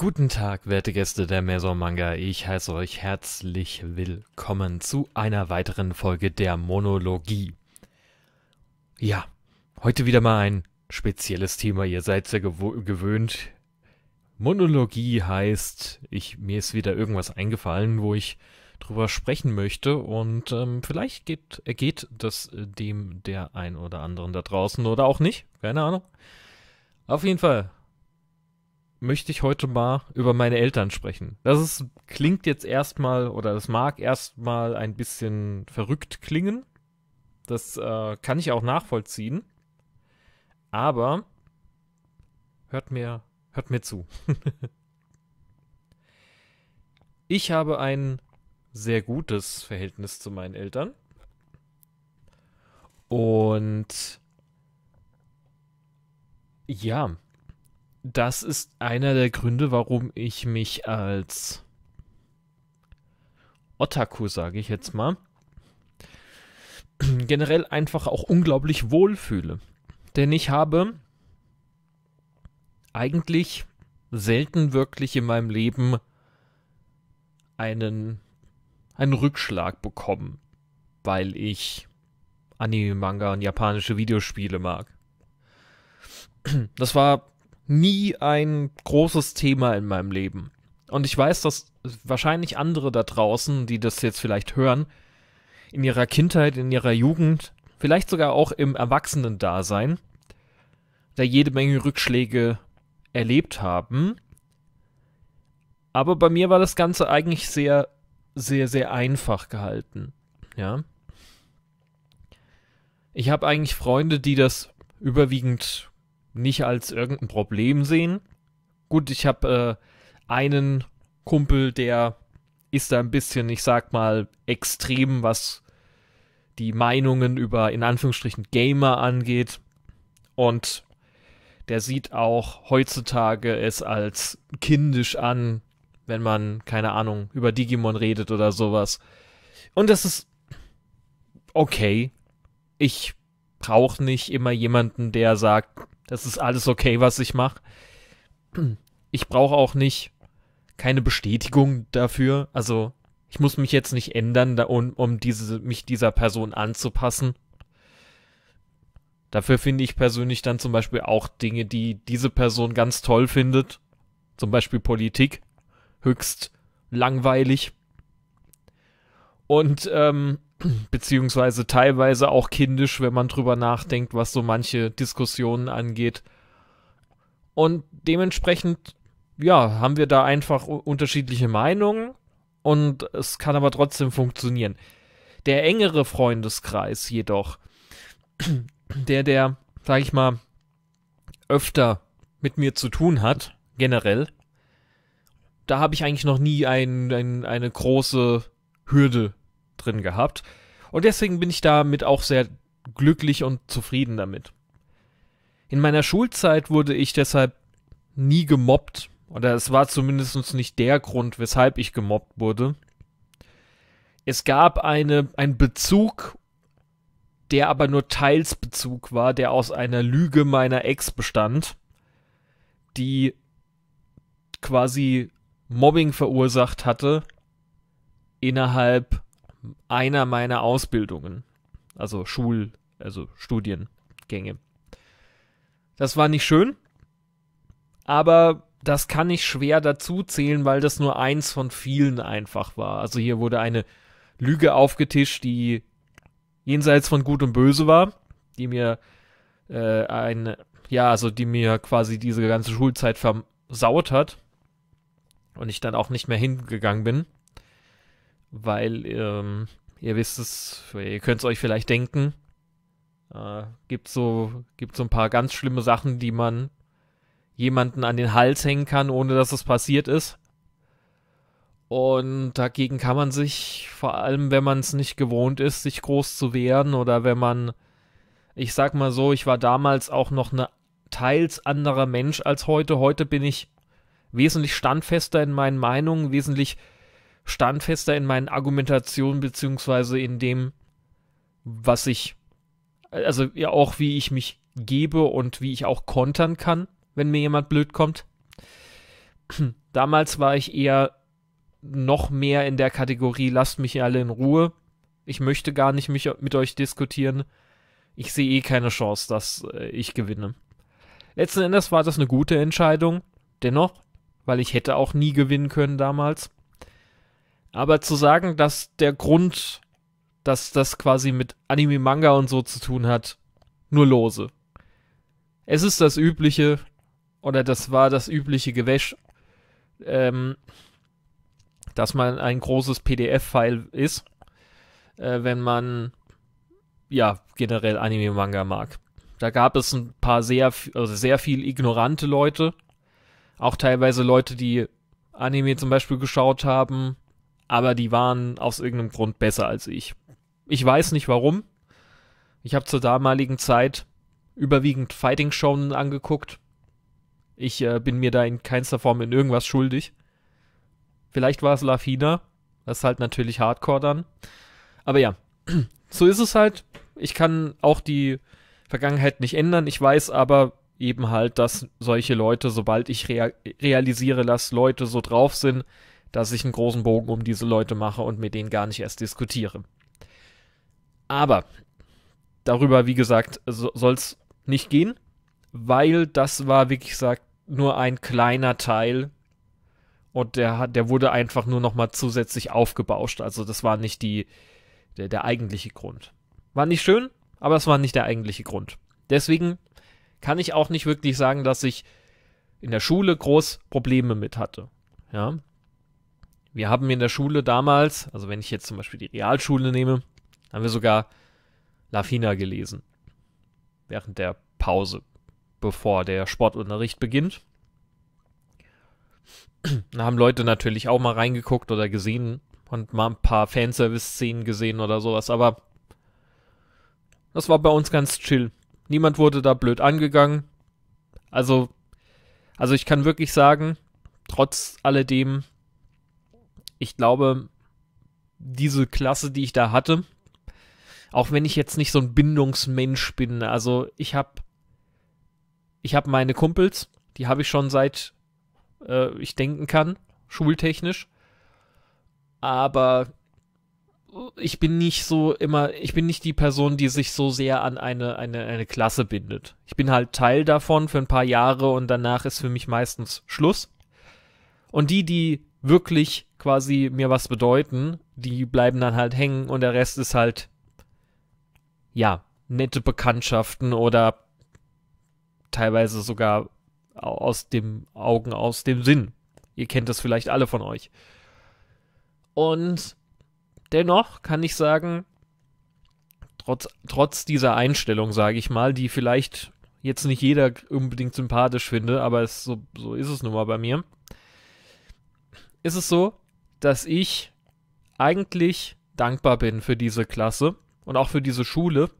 Guten Tag, werte Gäste der Maison Manga. Ich heiße euch herzlich willkommen zu einer weiteren Folge der Monologie. Ja, heute wieder mal ein spezielles Thema. Ihr seid ja gewöhnt. Monologie heißt, ich, mir ist wieder irgendwas eingefallen, wo ich drüber sprechen möchte und ähm, vielleicht geht, ergeht das äh, dem der ein oder anderen da draußen oder auch nicht. Keine Ahnung. Auf jeden Fall möchte ich heute mal über meine Eltern sprechen. Das ist, klingt jetzt erstmal oder das mag erstmal ein bisschen verrückt klingen. Das äh, kann ich auch nachvollziehen. Aber hört mir, hört mir zu. ich habe ein sehr gutes Verhältnis zu meinen Eltern. Und ja, das ist einer der Gründe, warum ich mich als Otaku, sage ich jetzt mal, generell einfach auch unglaublich wohlfühle. Denn ich habe eigentlich selten wirklich in meinem Leben einen, einen Rückschlag bekommen, weil ich Anime, Manga und japanische Videospiele mag. Das war nie ein großes Thema in meinem Leben. Und ich weiß, dass wahrscheinlich andere da draußen, die das jetzt vielleicht hören, in ihrer Kindheit, in ihrer Jugend, vielleicht sogar auch im Erwachsenendasein, da jede Menge Rückschläge erlebt haben. Aber bei mir war das Ganze eigentlich sehr, sehr, sehr einfach gehalten. Ja. Ich habe eigentlich Freunde, die das überwiegend nicht als irgendein Problem sehen. Gut, ich habe äh, einen Kumpel, der ist da ein bisschen, ich sag mal, extrem, was die Meinungen über in Anführungsstrichen Gamer angeht. Und der sieht auch heutzutage es als kindisch an, wenn man, keine Ahnung, über Digimon redet oder sowas. Und das ist okay. Ich brauche nicht immer jemanden, der sagt, das ist alles okay, was ich mache. Ich brauche auch nicht keine Bestätigung dafür. Also ich muss mich jetzt nicht ändern, um, um diese, mich dieser Person anzupassen. Dafür finde ich persönlich dann zum Beispiel auch Dinge, die diese Person ganz toll findet. Zum Beispiel Politik. Höchst langweilig. Und ähm, beziehungsweise teilweise auch kindisch, wenn man drüber nachdenkt, was so manche Diskussionen angeht. Und dementsprechend, ja, haben wir da einfach unterschiedliche Meinungen und es kann aber trotzdem funktionieren. Der engere Freundeskreis jedoch, der, der, sag ich mal, öfter mit mir zu tun hat, generell, da habe ich eigentlich noch nie ein, ein, eine große Hürde drin gehabt. Und deswegen bin ich damit auch sehr glücklich und zufrieden damit. In meiner Schulzeit wurde ich deshalb nie gemobbt. Oder es war zumindest nicht der Grund, weshalb ich gemobbt wurde. Es gab eine, einen Bezug, der aber nur teils Bezug war, der aus einer Lüge meiner Ex bestand, die quasi Mobbing verursacht hatte innerhalb einer meiner Ausbildungen, also Schul, also Studiengänge. Das war nicht schön, aber das kann ich schwer dazu zählen, weil das nur eins von vielen einfach war. Also hier wurde eine Lüge aufgetischt, die jenseits von Gut und Böse war, die mir äh, ein, ja, also die mir quasi diese ganze Schulzeit versaut hat und ich dann auch nicht mehr hingegangen bin weil ähm, ihr wisst es, ihr könnt es euch vielleicht denken. Äh, gibt so gibt so ein paar ganz schlimme Sachen, die man jemanden an den Hals hängen kann, ohne dass es passiert ist. Und dagegen kann man sich, vor allem wenn man es nicht gewohnt ist, sich groß zu wehren oder wenn man, ich sag mal so, ich war damals auch noch eine teils anderer Mensch als heute. Heute bin ich wesentlich standfester in meinen Meinungen, wesentlich standfester in meinen Argumentationen beziehungsweise in dem, was ich, also ja auch wie ich mich gebe und wie ich auch kontern kann, wenn mir jemand blöd kommt. Damals war ich eher noch mehr in der Kategorie, lasst mich alle in Ruhe. Ich möchte gar nicht mich mit euch diskutieren. Ich sehe eh keine Chance, dass äh, ich gewinne. Letzten Endes war das eine gute Entscheidung, dennoch, weil ich hätte auch nie gewinnen können damals. Aber zu sagen, dass der Grund, dass das quasi mit Anime, Manga und so zu tun hat, nur lose. Es ist das übliche, oder das war das übliche Gewäsch, ähm, dass man ein großes PDF-File ist, äh, wenn man ja generell Anime-Manga mag. Da gab es ein paar sehr, also sehr viel ignorante Leute, auch teilweise Leute, die Anime zum Beispiel geschaut haben aber die waren aus irgendeinem Grund besser als ich. Ich weiß nicht warum. Ich habe zur damaligen Zeit überwiegend Fighting Shonen angeguckt. Ich äh, bin mir da in keinster Form in irgendwas schuldig. Vielleicht war es Lafina. Das ist halt natürlich Hardcore dann. Aber ja, so ist es halt. Ich kann auch die Vergangenheit nicht ändern. Ich weiß aber eben halt, dass solche Leute, sobald ich rea realisiere, dass Leute so drauf sind, dass ich einen großen Bogen um diese Leute mache und mit denen gar nicht erst diskutiere. Aber darüber, wie gesagt, soll es nicht gehen, weil das war, wie gesagt, nur ein kleiner Teil und der, hat, der wurde einfach nur nochmal zusätzlich aufgebauscht. Also das war nicht die, der, der eigentliche Grund. War nicht schön, aber es war nicht der eigentliche Grund. Deswegen kann ich auch nicht wirklich sagen, dass ich in der Schule groß Probleme mit hatte. Ja. Wir haben in der Schule damals, also wenn ich jetzt zum Beispiel die Realschule nehme, haben wir sogar Lafina gelesen. Während der Pause, bevor der Sportunterricht beginnt. Da haben Leute natürlich auch mal reingeguckt oder gesehen und mal ein paar Fanservice-Szenen gesehen oder sowas, aber das war bei uns ganz chill. Niemand wurde da blöd angegangen. Also, also ich kann wirklich sagen, trotz alledem ich glaube, diese Klasse, die ich da hatte, auch wenn ich jetzt nicht so ein Bindungsmensch bin, also ich habe ich habe meine Kumpels, die habe ich schon seit äh, ich denken kann, schultechnisch. Aber ich bin nicht so immer, ich bin nicht die Person, die sich so sehr an eine, eine, eine Klasse bindet. Ich bin halt Teil davon für ein paar Jahre und danach ist für mich meistens Schluss. Und die, die wirklich quasi mir was bedeuten, die bleiben dann halt hängen und der Rest ist halt, ja, nette Bekanntschaften oder teilweise sogar aus dem Augen, aus dem Sinn. Ihr kennt das vielleicht alle von euch. Und dennoch kann ich sagen, trotz, trotz dieser Einstellung, sage ich mal, die vielleicht jetzt nicht jeder unbedingt sympathisch finde, aber es, so, so ist es nun mal bei mir, ist es so, dass ich eigentlich dankbar bin für diese Klasse und auch für diese Schule,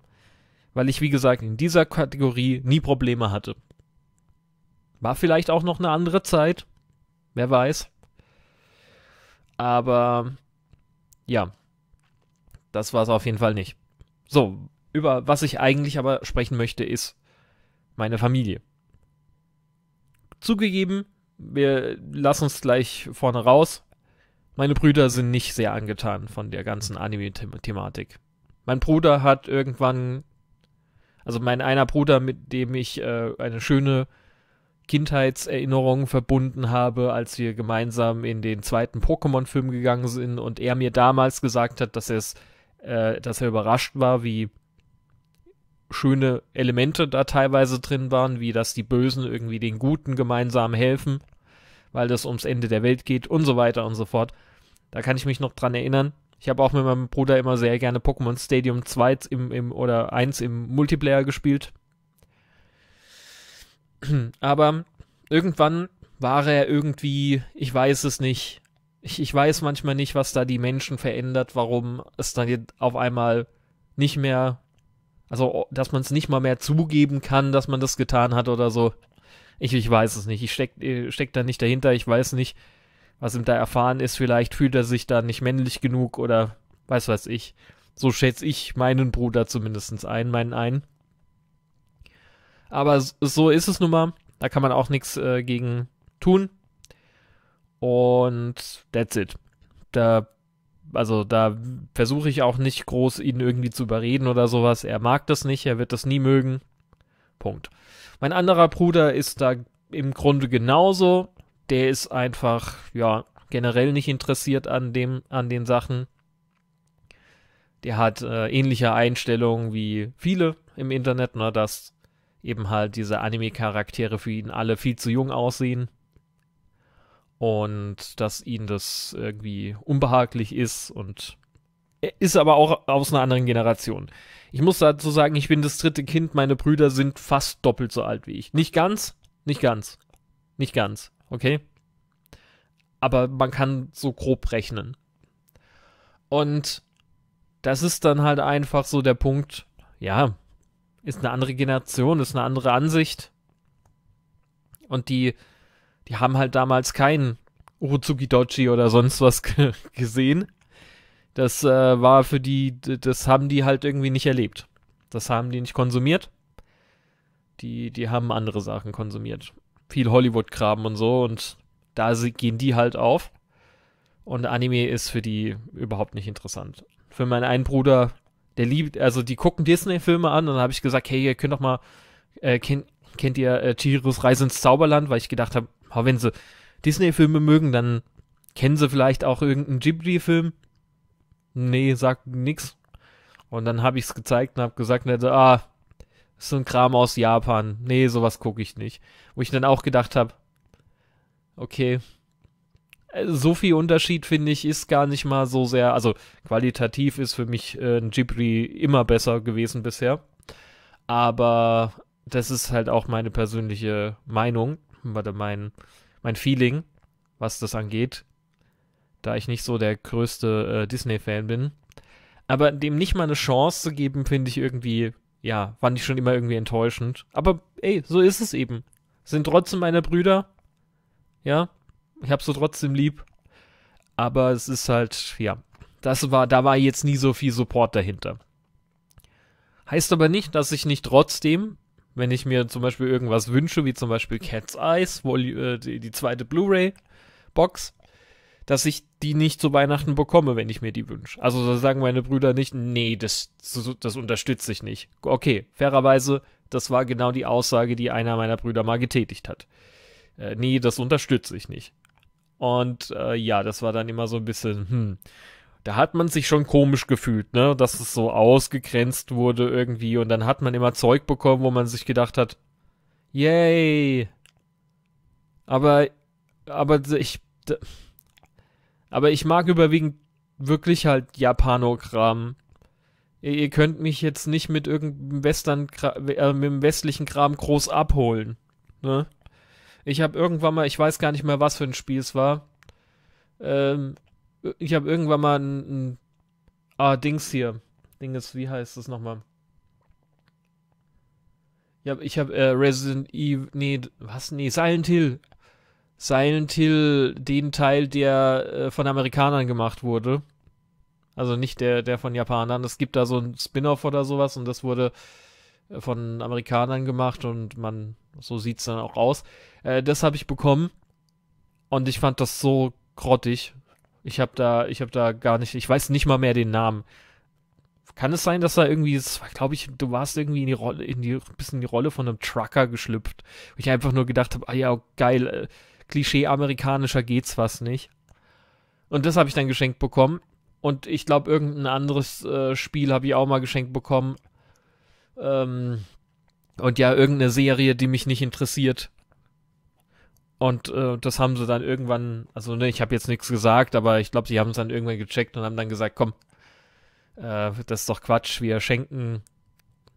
weil ich, wie gesagt, in dieser Kategorie nie Probleme hatte. War vielleicht auch noch eine andere Zeit, wer weiß. Aber ja, das war es auf jeden Fall nicht. So, über was ich eigentlich aber sprechen möchte, ist meine Familie. Zugegeben, wir lassen uns gleich vorne raus. Meine Brüder sind nicht sehr angetan von der ganzen Anime-Thematik. Mein Bruder hat irgendwann, also mein einer Bruder, mit dem ich äh, eine schöne Kindheitserinnerung verbunden habe, als wir gemeinsam in den zweiten Pokémon-Film gegangen sind und er mir damals gesagt hat, dass, äh, dass er überrascht war, wie schöne Elemente da teilweise drin waren, wie dass die Bösen irgendwie den Guten gemeinsam helfen, weil das ums Ende der Welt geht und so weiter und so fort. Da kann ich mich noch dran erinnern. Ich habe auch mit meinem Bruder immer sehr gerne Pokémon Stadium 2 im, im, oder 1 im Multiplayer gespielt. Aber irgendwann war er irgendwie, ich weiß es nicht. Ich, ich weiß manchmal nicht, was da die Menschen verändert, warum es dann auf einmal nicht mehr, also dass man es nicht mal mehr zugeben kann, dass man das getan hat oder so. Ich, ich weiß es nicht. Ich stecke äh, steck da nicht dahinter. Ich weiß nicht, was ihm da erfahren ist. Vielleicht fühlt er sich da nicht männlich genug oder weiß was ich. So schätze ich meinen Bruder zumindest ein, meinen einen. Aber so ist es nun mal. Da kann man auch nichts äh, gegen tun. Und that's it. Da, also da versuche ich auch nicht groß, ihn irgendwie zu überreden oder sowas. Er mag das nicht, er wird das nie mögen. Punkt. Mein anderer Bruder ist da im Grunde genauso der ist einfach, ja, generell nicht interessiert an dem, an den Sachen. Der hat äh, ähnliche Einstellungen wie viele im Internet, ne, dass eben halt diese Anime-Charaktere für ihn alle viel zu jung aussehen. Und dass ihn das irgendwie unbehaglich ist und er ist aber auch aus einer anderen Generation. Ich muss dazu sagen, ich bin das dritte Kind, meine Brüder sind fast doppelt so alt wie ich. Nicht ganz, nicht ganz, nicht ganz okay? Aber man kann so grob rechnen. Und das ist dann halt einfach so der Punkt, ja, ist eine andere Generation, ist eine andere Ansicht. Und die, die haben halt damals keinen Uruzuki Dochi oder sonst was gesehen. Das äh, war für die, das haben die halt irgendwie nicht erlebt. Das haben die nicht konsumiert. Die, die haben andere Sachen konsumiert viel Hollywood-Kram und so und da gehen die halt auf. Und Anime ist für die überhaupt nicht interessant. Für meinen einen Bruder, der liebt, also die gucken Disney-Filme an und dann habe ich gesagt, hey, ihr könnt doch mal, äh, kennt, kennt ihr äh, Reise ins Zauberland? Weil ich gedacht habe, oh, wenn sie Disney-Filme mögen, dann kennen sie vielleicht auch irgendeinen Ghibli-Film. Nee, sagt nix. Und dann habe ich es gezeigt und habe gesagt, ah, so ein Kram aus Japan. Nee, sowas gucke ich nicht. Wo ich dann auch gedacht habe, okay, äh, so viel Unterschied finde ich ist gar nicht mal so sehr. Also qualitativ ist für mich äh, ein Ghibli immer besser gewesen bisher. Aber das ist halt auch meine persönliche Meinung oder mein, mein Feeling, was das angeht. Da ich nicht so der größte äh, Disney-Fan bin. Aber dem nicht mal eine Chance zu geben, finde ich irgendwie ja, fand ich schon immer irgendwie enttäuschend. Aber ey, so ist es eben. Sind trotzdem meine Brüder. Ja, ich hab so trotzdem lieb. Aber es ist halt, ja, das war, da war jetzt nie so viel Support dahinter. Heißt aber nicht, dass ich nicht trotzdem, wenn ich mir zum Beispiel irgendwas wünsche, wie zum Beispiel Cat's Eyes, äh, die, die zweite Blu-ray-Box, dass ich die nicht zu Weihnachten bekomme, wenn ich mir die wünsche. Also sagen meine Brüder nicht, nee, das, das unterstütze ich nicht. Okay, fairerweise, das war genau die Aussage, die einer meiner Brüder mal getätigt hat. Äh, nee, das unterstütze ich nicht. Und äh, ja, das war dann immer so ein bisschen, hm, da hat man sich schon komisch gefühlt, ne, dass es so ausgegrenzt wurde irgendwie und dann hat man immer Zeug bekommen, wo man sich gedacht hat, yay. Aber aber ich aber ich mag überwiegend wirklich halt Japanokram. Ihr, ihr könnt mich jetzt nicht mit irgendeinem Western, äh, mit dem westlichen Kram groß abholen. Ne? Ich habe irgendwann mal, ich weiß gar nicht mehr, was für ein Spiel es war. Ähm, ich habe irgendwann mal ein, ein ah, Dings hier. Dinges, wie heißt das nochmal? Ich habe hab, äh, Resident Evil, nee, was? Nee, Silent Hill Silent Hill den Teil, der äh, von Amerikanern gemacht wurde. Also nicht der, der von Japanern. Es gibt da so ein Spin-off oder sowas und das wurde äh, von Amerikanern gemacht und man, so sieht es dann auch aus. Äh, das habe ich bekommen und ich fand das so grottig. Ich habe da, ich habe da gar nicht, ich weiß nicht mal mehr den Namen. Kann es sein, dass da irgendwie, das glaube ich, du warst irgendwie in die Rolle, in die, bisschen in die Rolle von einem Trucker geschlüpft. Wo ich einfach nur gedacht habe, ah ja, geil, äh, Klischee amerikanischer geht's was nicht. Und das habe ich dann geschenkt bekommen. Und ich glaube, irgendein anderes äh, Spiel habe ich auch mal geschenkt bekommen. Ähm, und ja, irgendeine Serie, die mich nicht interessiert. Und äh, das haben sie dann irgendwann, also ne, ich habe jetzt nichts gesagt, aber ich glaube, sie haben es dann irgendwann gecheckt und haben dann gesagt, komm, äh, das ist doch Quatsch, wir schenken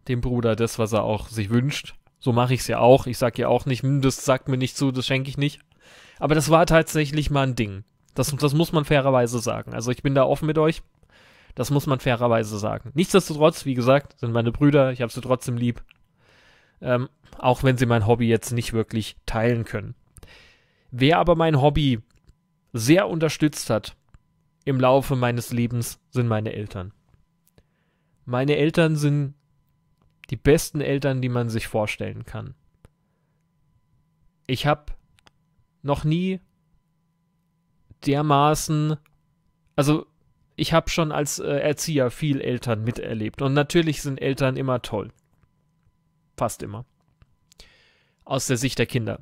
dem Bruder das, was er auch sich wünscht. So mache ich es ja auch. Ich sage ja auch nicht, hm, das sagt mir nicht zu, das schenke ich nicht. Aber das war tatsächlich mal ein Ding. Das, das muss man fairerweise sagen. Also ich bin da offen mit euch. Das muss man fairerweise sagen. Nichtsdestotrotz, wie gesagt, sind meine Brüder, ich habe sie trotzdem lieb. Ähm, auch wenn sie mein Hobby jetzt nicht wirklich teilen können. Wer aber mein Hobby sehr unterstützt hat im Laufe meines Lebens, sind meine Eltern. Meine Eltern sind die besten Eltern, die man sich vorstellen kann. Ich habe noch nie dermaßen, also ich habe schon als äh, Erzieher viel Eltern miterlebt und natürlich sind Eltern immer toll. Fast immer. Aus der Sicht der Kinder.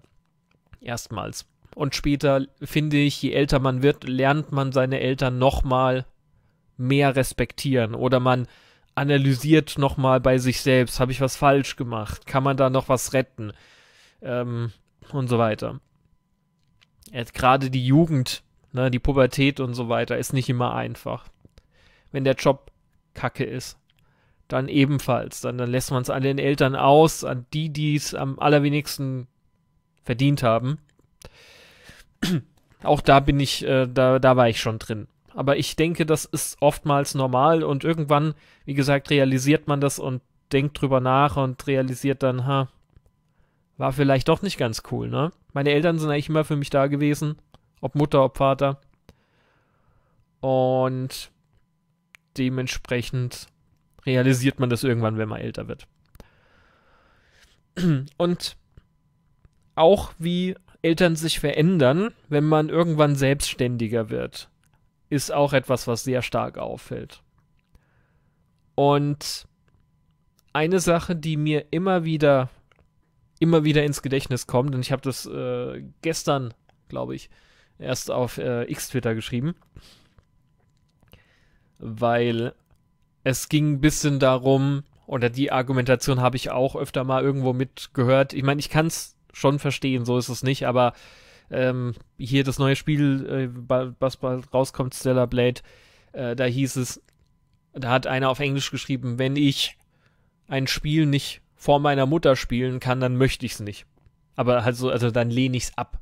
Erstmals. Und später finde ich, je älter man wird, lernt man seine Eltern nochmal mehr respektieren oder man analysiert nochmal bei sich selbst, habe ich was falsch gemacht, kann man da noch was retten ähm, und so weiter gerade die Jugend, ne, die Pubertät und so weiter, ist nicht immer einfach. Wenn der Job kacke ist, dann ebenfalls. Dann, dann lässt man es an den Eltern aus, an die, die es am allerwenigsten verdient haben. Auch da bin ich, äh, da, da war ich schon drin. Aber ich denke, das ist oftmals normal und irgendwann, wie gesagt, realisiert man das und denkt drüber nach und realisiert dann, ha, war vielleicht doch nicht ganz cool, ne? Meine Eltern sind eigentlich immer für mich da gewesen, ob Mutter, ob Vater. Und dementsprechend realisiert man das irgendwann, wenn man älter wird. Und auch wie Eltern sich verändern, wenn man irgendwann selbstständiger wird, ist auch etwas, was sehr stark auffällt. Und eine Sache, die mir immer wieder immer wieder ins Gedächtnis kommt. denn ich habe das äh, gestern, glaube ich, erst auf äh, X-Twitter geschrieben, weil es ging ein bisschen darum, oder die Argumentation habe ich auch öfter mal irgendwo mitgehört. Ich meine, ich kann es schon verstehen, so ist es nicht, aber ähm, hier das neue Spiel, äh, was bald rauskommt, Stellar Blade, äh, da hieß es, da hat einer auf Englisch geschrieben, wenn ich ein Spiel nicht vor meiner Mutter spielen kann, dann möchte ich es nicht. Aber also, also dann lehne ich es ab.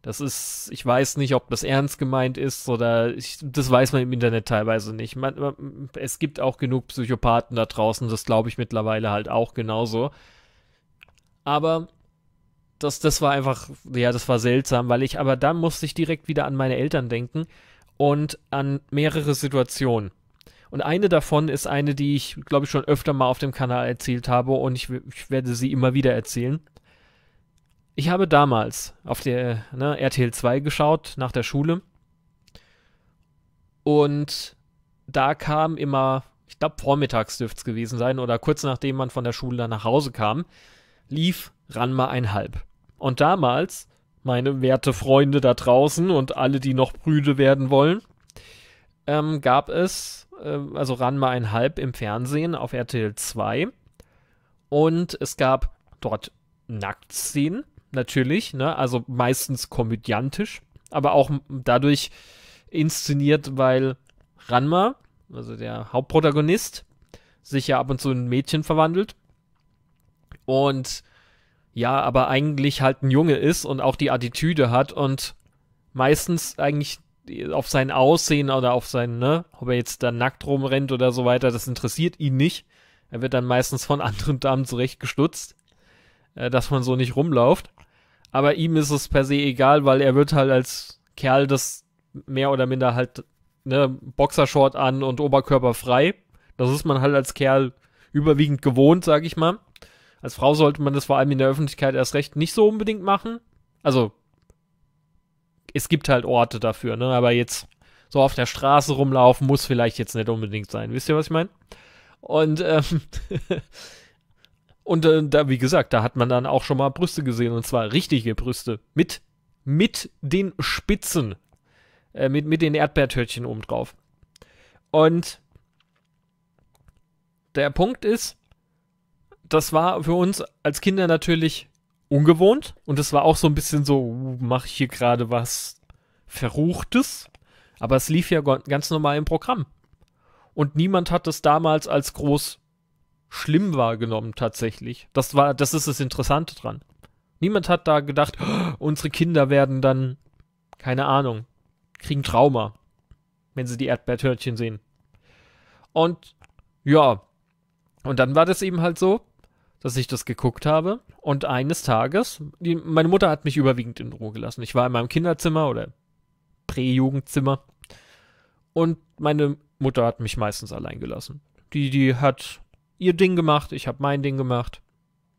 Das ist, ich weiß nicht, ob das ernst gemeint ist oder ich, das weiß man im Internet teilweise nicht. Man, man, es gibt auch genug Psychopathen da draußen, das glaube ich mittlerweile halt auch genauso. Aber das, das war einfach, ja, das war seltsam, weil ich, aber dann musste ich direkt wieder an meine Eltern denken und an mehrere Situationen. Und eine davon ist eine, die ich, glaube ich, schon öfter mal auf dem Kanal erzählt habe und ich, ich werde sie immer wieder erzählen. Ich habe damals auf der ne, RTL 2 geschaut, nach der Schule. Und da kam immer, ich glaube, vormittags dürfte es gewesen sein oder kurz nachdem man von der Schule dann nach Hause kam, lief Ranma ein Halb. Und damals, meine werte Freunde da draußen und alle, die noch Brüde werden wollen, ähm, gab es äh, also Ranma Halb im Fernsehen auf RTL 2. Und es gab dort Nacktszenen, natürlich, ne? also meistens komödiantisch, aber auch dadurch inszeniert, weil Ranma, also der Hauptprotagonist, sich ja ab und zu in ein Mädchen verwandelt. Und ja, aber eigentlich halt ein Junge ist und auch die Attitüde hat und meistens eigentlich auf sein Aussehen oder auf sein, ne, ob er jetzt da nackt rumrennt oder so weiter, das interessiert ihn nicht. Er wird dann meistens von anderen Damen zurechtgestutzt, äh, dass man so nicht rumläuft. Aber ihm ist es per se egal, weil er wird halt als Kerl das mehr oder minder halt, ne, Boxershort an und Oberkörper frei. Das ist man halt als Kerl überwiegend gewohnt, sag ich mal. Als Frau sollte man das vor allem in der Öffentlichkeit erst recht nicht so unbedingt machen. Also es gibt halt Orte dafür, ne? Aber jetzt so auf der Straße rumlaufen muss vielleicht jetzt nicht unbedingt sein. Wisst ihr, was ich meine? Und, ähm, und äh, da, wie gesagt, da hat man dann auch schon mal Brüste gesehen und zwar richtige Brüste mit, mit den Spitzen, äh, mit, mit den Erdbeertörtchen oben drauf. Und der Punkt ist, das war für uns als Kinder natürlich ungewohnt und es war auch so ein bisschen so, uh, mache ich hier gerade was Verruchtes, aber es lief ja ganz normal im Programm. Und niemand hat das damals als groß schlimm wahrgenommen tatsächlich. Das war, das ist das Interessante dran. Niemand hat da gedacht, oh, unsere Kinder werden dann, keine Ahnung, kriegen Trauma, wenn sie die Erdbeertörtchen sehen. Und ja, und dann war das eben halt so, dass ich das geguckt habe. Und eines Tages, die, meine Mutter hat mich überwiegend in Ruhe gelassen. Ich war in meinem Kinderzimmer oder Präjugendzimmer. Und meine Mutter hat mich meistens allein gelassen. Die, die hat ihr Ding gemacht, ich habe mein Ding gemacht.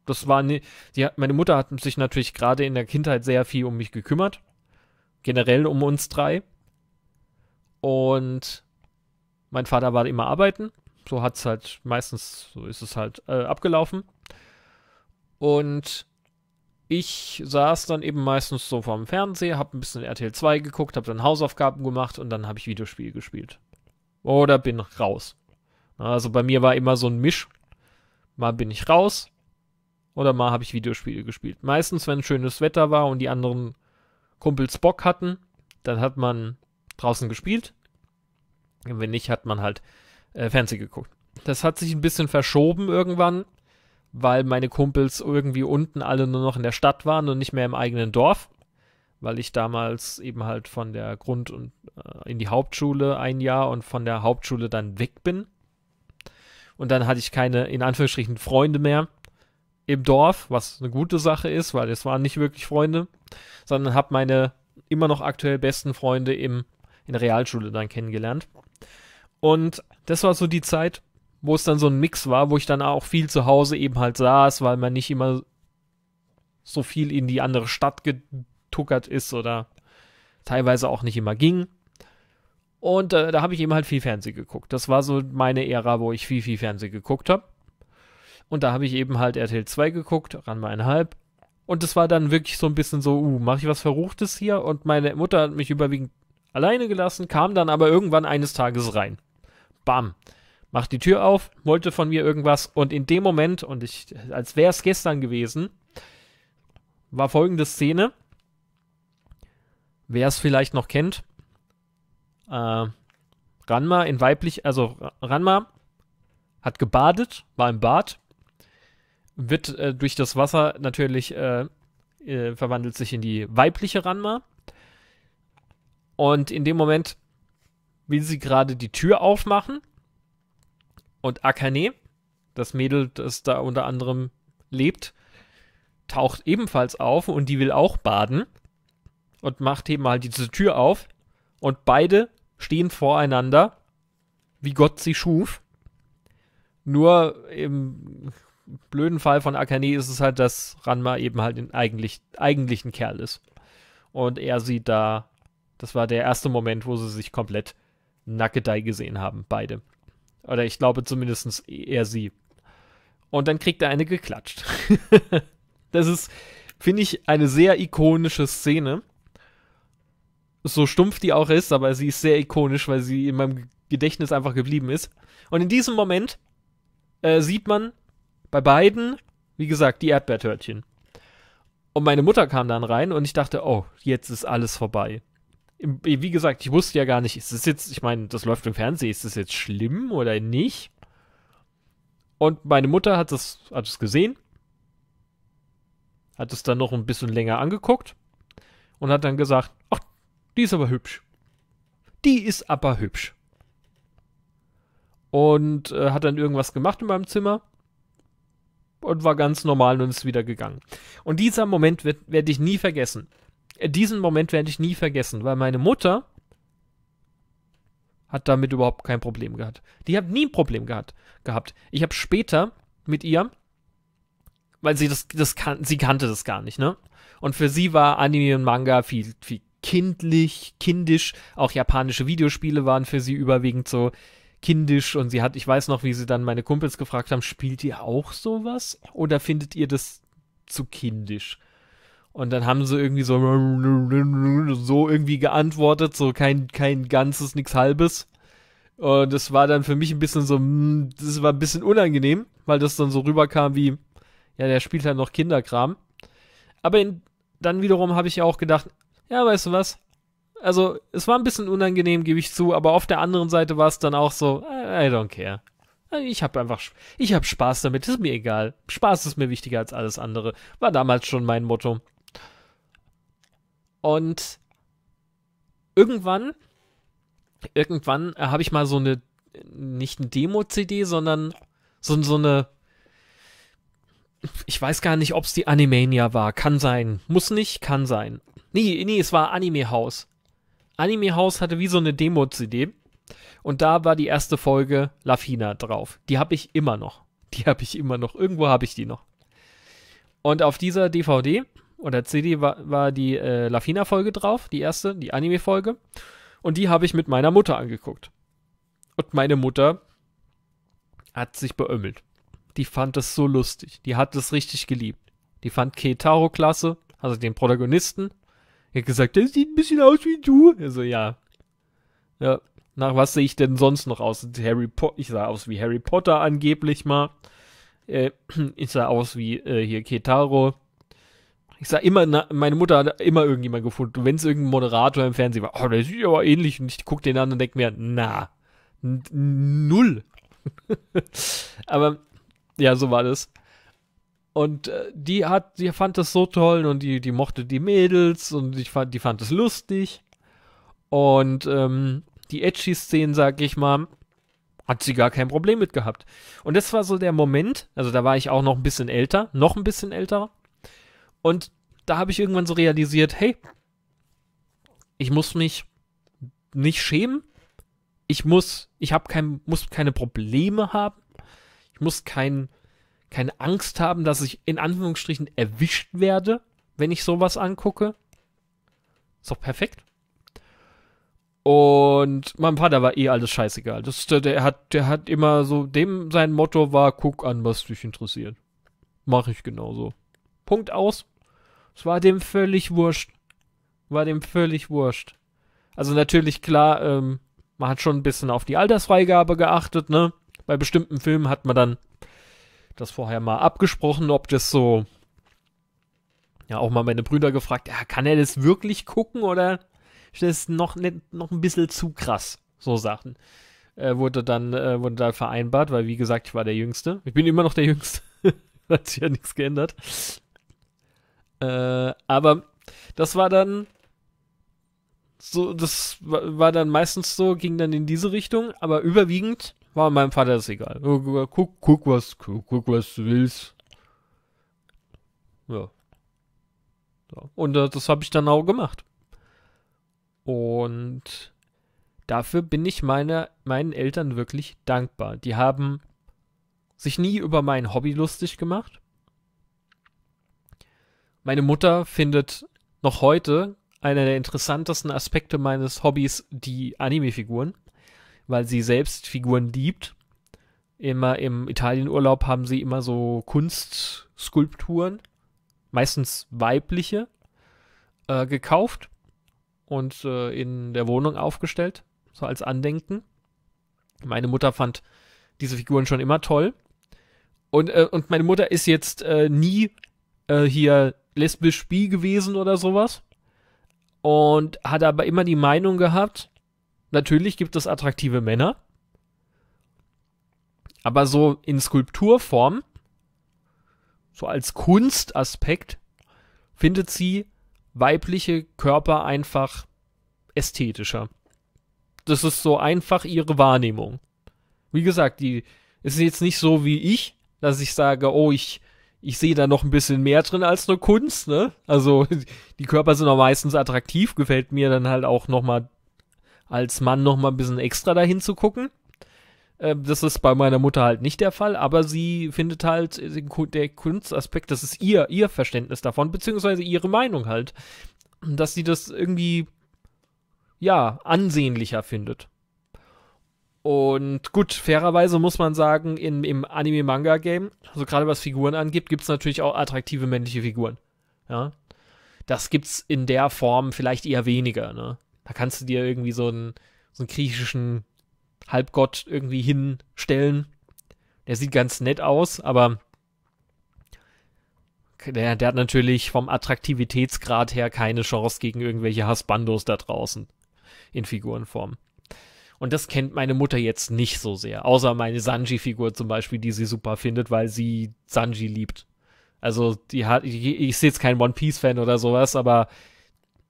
Das war ne, die, meine Mutter hat sich natürlich gerade in der Kindheit sehr viel um mich gekümmert. Generell um uns drei. Und mein Vater war immer arbeiten. So hat's halt meistens, so ist es halt äh, abgelaufen. Und ich saß dann eben meistens so vorm Fernseher, hab ein bisschen RTL 2 geguckt, hab dann Hausaufgaben gemacht und dann habe ich Videospiel gespielt. Oder bin raus. Also bei mir war immer so ein Misch. Mal bin ich raus oder mal habe ich Videospiele gespielt. Meistens, wenn schönes Wetter war und die anderen Kumpels Bock hatten, dann hat man draußen gespielt. Und wenn nicht, hat man halt äh, Fernsehen geguckt. Das hat sich ein bisschen verschoben irgendwann weil meine Kumpels irgendwie unten alle nur noch in der Stadt waren und nicht mehr im eigenen Dorf, weil ich damals eben halt von der Grund- und äh, in die Hauptschule ein Jahr und von der Hauptschule dann weg bin. Und dann hatte ich keine, in Anführungsstrichen, Freunde mehr im Dorf, was eine gute Sache ist, weil es waren nicht wirklich Freunde, sondern habe meine immer noch aktuell besten Freunde im, in der Realschule dann kennengelernt. Und das war so die Zeit, wo es dann so ein Mix war, wo ich dann auch viel zu Hause eben halt saß, weil man nicht immer so viel in die andere Stadt getuckert ist oder teilweise auch nicht immer ging. Und äh, da habe ich eben halt viel Fernsehen geguckt. Das war so meine Ära, wo ich viel, viel Fernsehen geguckt habe. Und da habe ich eben halt RTL 2 geguckt, ran mal einhalb. Und das war dann wirklich so ein bisschen so, uh, mache ich was Verruchtes hier? Und meine Mutter hat mich überwiegend alleine gelassen, kam dann aber irgendwann eines Tages rein. Bam macht die Tür auf, wollte von mir irgendwas und in dem Moment, und ich, als wäre es gestern gewesen, war folgende Szene. Wer es vielleicht noch kennt, äh, Ranma in weiblich, also Ranma hat gebadet, war im Bad, wird äh, durch das Wasser natürlich äh, äh verwandelt sich in die weibliche Ranma. Und in dem Moment will sie gerade die Tür aufmachen und Akane, das Mädel, das da unter anderem lebt, taucht ebenfalls auf und die will auch baden und macht eben halt diese Tür auf und beide stehen voreinander, wie Gott sie schuf. Nur im blöden Fall von Akane ist es halt, dass Ranma eben halt den eigentlich, eigentlich Kerl ist. Und er sieht da, das war der erste Moment, wo sie sich komplett Nackedei gesehen haben, beide. Oder ich glaube zumindest eher sie. Und dann kriegt er eine geklatscht. das ist, finde ich, eine sehr ikonische Szene. So stumpf die auch ist, aber sie ist sehr ikonisch, weil sie in meinem Gedächtnis einfach geblieben ist. Und in diesem Moment äh, sieht man bei beiden, wie gesagt, die Erdbeertörtchen. Und meine Mutter kam dann rein und ich dachte, oh, jetzt ist alles vorbei. Eh, wie gesagt, ich wusste ja gar nicht, ist das jetzt, ich meine, das läuft im Fernsehen, ist das jetzt schlimm oder nicht? Und meine Mutter hat es hat das gesehen, hat es dann noch ein bisschen länger angeguckt und hat dann gesagt, ach, die ist aber hübsch. Die ist aber hübsch. Und äh, hat dann irgendwas gemacht in meinem Zimmer und war ganz normal und ist wieder gegangen. Und dieser Moment werde ich nie vergessen diesen Moment werde ich nie vergessen, weil meine Mutter hat damit überhaupt kein Problem gehabt. Die hat nie ein Problem gehabt. gehabt. Ich habe später mit ihr, weil sie das, das kan sie kannte das gar nicht, ne? Und für sie war Anime und Manga viel, viel kindlich, kindisch. Auch japanische Videospiele waren für sie überwiegend so kindisch. Und sie hat, ich weiß noch, wie sie dann meine Kumpels gefragt haben, spielt ihr auch sowas? Oder findet ihr das zu kindisch? Und dann haben sie irgendwie so, so irgendwie geantwortet, so kein, kein ganzes, nix halbes. Und das war dann für mich ein bisschen so, mm, das war ein bisschen unangenehm, weil das dann so rüberkam wie, ja, der spielt halt noch Kinderkram. Aber in, dann wiederum habe ich auch gedacht, ja, weißt du was? Also, es war ein bisschen unangenehm, gebe ich zu, aber auf der anderen Seite war es dann auch so, I, I don't care. Ich habe einfach, ich habe Spaß damit, ist mir egal. Spaß ist mir wichtiger als alles andere. War damals schon mein Motto. Und irgendwann, irgendwann äh, habe ich mal so eine, nicht eine Demo-CD, sondern so, so eine, ich weiß gar nicht, ob es die Animania war. Kann sein. Muss nicht, kann sein. Nee, nee, es war Anime House. Anime House hatte wie so eine Demo-CD. Und da war die erste Folge Lafina drauf. Die habe ich immer noch. Die habe ich immer noch. Irgendwo habe ich die noch. Und auf dieser DVD und der CD war, war die äh, Lafina-Folge drauf, die erste, die Anime-Folge. Und die habe ich mit meiner Mutter angeguckt. Und meine Mutter hat sich beömmelt. Die fand es so lustig. Die hat es richtig geliebt. Die fand Keitaro klasse, also den Protagonisten. Die hat gesagt, der sieht ein bisschen aus wie du. Also ja. Ja. Nach was sehe ich denn sonst noch aus? Harry po ich sah aus wie Harry Potter angeblich mal. Äh, ich sah aus wie äh, hier Ketaro. Ich sag immer, na, meine Mutter hat immer irgendjemand gefunden. Wenn es irgendein Moderator im Fernsehen war, oh, der sieht aber ähnlich. Und ich gucke den an und denke mir, na, null. aber ja, so war das. Und äh, die hat, die fand das so toll und die, die mochte die Mädels und ich fand, die fand es lustig. Und ähm, die Edgy-Szenen, sag ich mal, hat sie gar kein Problem mit gehabt. Und das war so der Moment, also da war ich auch noch ein bisschen älter, noch ein bisschen älter, und da habe ich irgendwann so realisiert, hey, ich muss mich nicht schämen. Ich muss, ich habe kein, muss keine Probleme haben. Ich muss kein, keine Angst haben, dass ich in Anführungsstrichen erwischt werde, wenn ich sowas angucke. Ist doch perfekt. Und meinem Vater war eh alles scheißegal. Das, der, der, hat, der hat immer so, dem sein Motto war, guck an, was dich interessiert. Mach ich genauso. Punkt aus. Es war dem völlig wurscht. War dem völlig wurscht. Also natürlich, klar, ähm, man hat schon ein bisschen auf die Altersfreigabe geachtet, ne? Bei bestimmten Filmen hat man dann das vorher mal abgesprochen, ob das so. Ja, auch mal meine Brüder gefragt, ja, ah, kann er das wirklich gucken oder ist das noch, nicht, noch ein bisschen zu krass? So Sachen. Äh, wurde, dann, äh, wurde da vereinbart, weil wie gesagt, ich war der Jüngste. Ich bin immer noch der Jüngste. Hat sich ja nichts geändert. Äh, aber das war dann so, das war dann meistens so, ging dann in diese Richtung, aber überwiegend war meinem Vater das egal. Oh, guck, guck was, guck, guck was du willst. Ja. So. Und äh, das habe ich dann auch gemacht. Und dafür bin ich meine, meinen Eltern wirklich dankbar. Die haben sich nie über mein Hobby lustig gemacht. Meine Mutter findet noch heute einer der interessantesten Aspekte meines Hobbys die Anime-Figuren, weil sie selbst Figuren liebt. Immer im Italienurlaub haben sie immer so Kunstskulpturen, meistens weibliche, äh, gekauft und äh, in der Wohnung aufgestellt, so als Andenken. Meine Mutter fand diese Figuren schon immer toll. Und, äh, und meine Mutter ist jetzt äh, nie äh, hier lesbisch-bi gewesen oder sowas. Und hat aber immer die Meinung gehabt, natürlich gibt es attraktive Männer, aber so in Skulpturform, so als Kunstaspekt, findet sie weibliche Körper einfach ästhetischer. Das ist so einfach ihre Wahrnehmung. Wie gesagt, die ist jetzt nicht so wie ich, dass ich sage, oh, ich ich sehe da noch ein bisschen mehr drin als nur Kunst, ne? Also die Körper sind auch meistens attraktiv, gefällt mir dann halt auch nochmal als Mann nochmal ein bisschen extra dahin zu gucken. Ähm, das ist bei meiner Mutter halt nicht der Fall, aber sie findet halt den, der Kunstaspekt, das ist ihr ihr Verständnis davon beziehungsweise ihre Meinung halt, dass sie das irgendwie ja ansehnlicher findet. Und gut, fairerweise muss man sagen, in, im Anime-Manga-Game, also gerade was Figuren angibt, gibt es natürlich auch attraktive männliche Figuren. Ja. Das gibt's in der Form vielleicht eher weniger, ne? Da kannst du dir irgendwie so einen, so einen griechischen Halbgott irgendwie hinstellen. Der sieht ganz nett aus, aber der, der hat natürlich vom Attraktivitätsgrad her keine Chance gegen irgendwelche Hasbandos da draußen in Figurenform. Und das kennt meine Mutter jetzt nicht so sehr. Außer meine Sanji-Figur zum Beispiel, die sie super findet, weil sie Sanji liebt. Also, die hat, ich, ich sehe jetzt keinen One Piece-Fan oder sowas, aber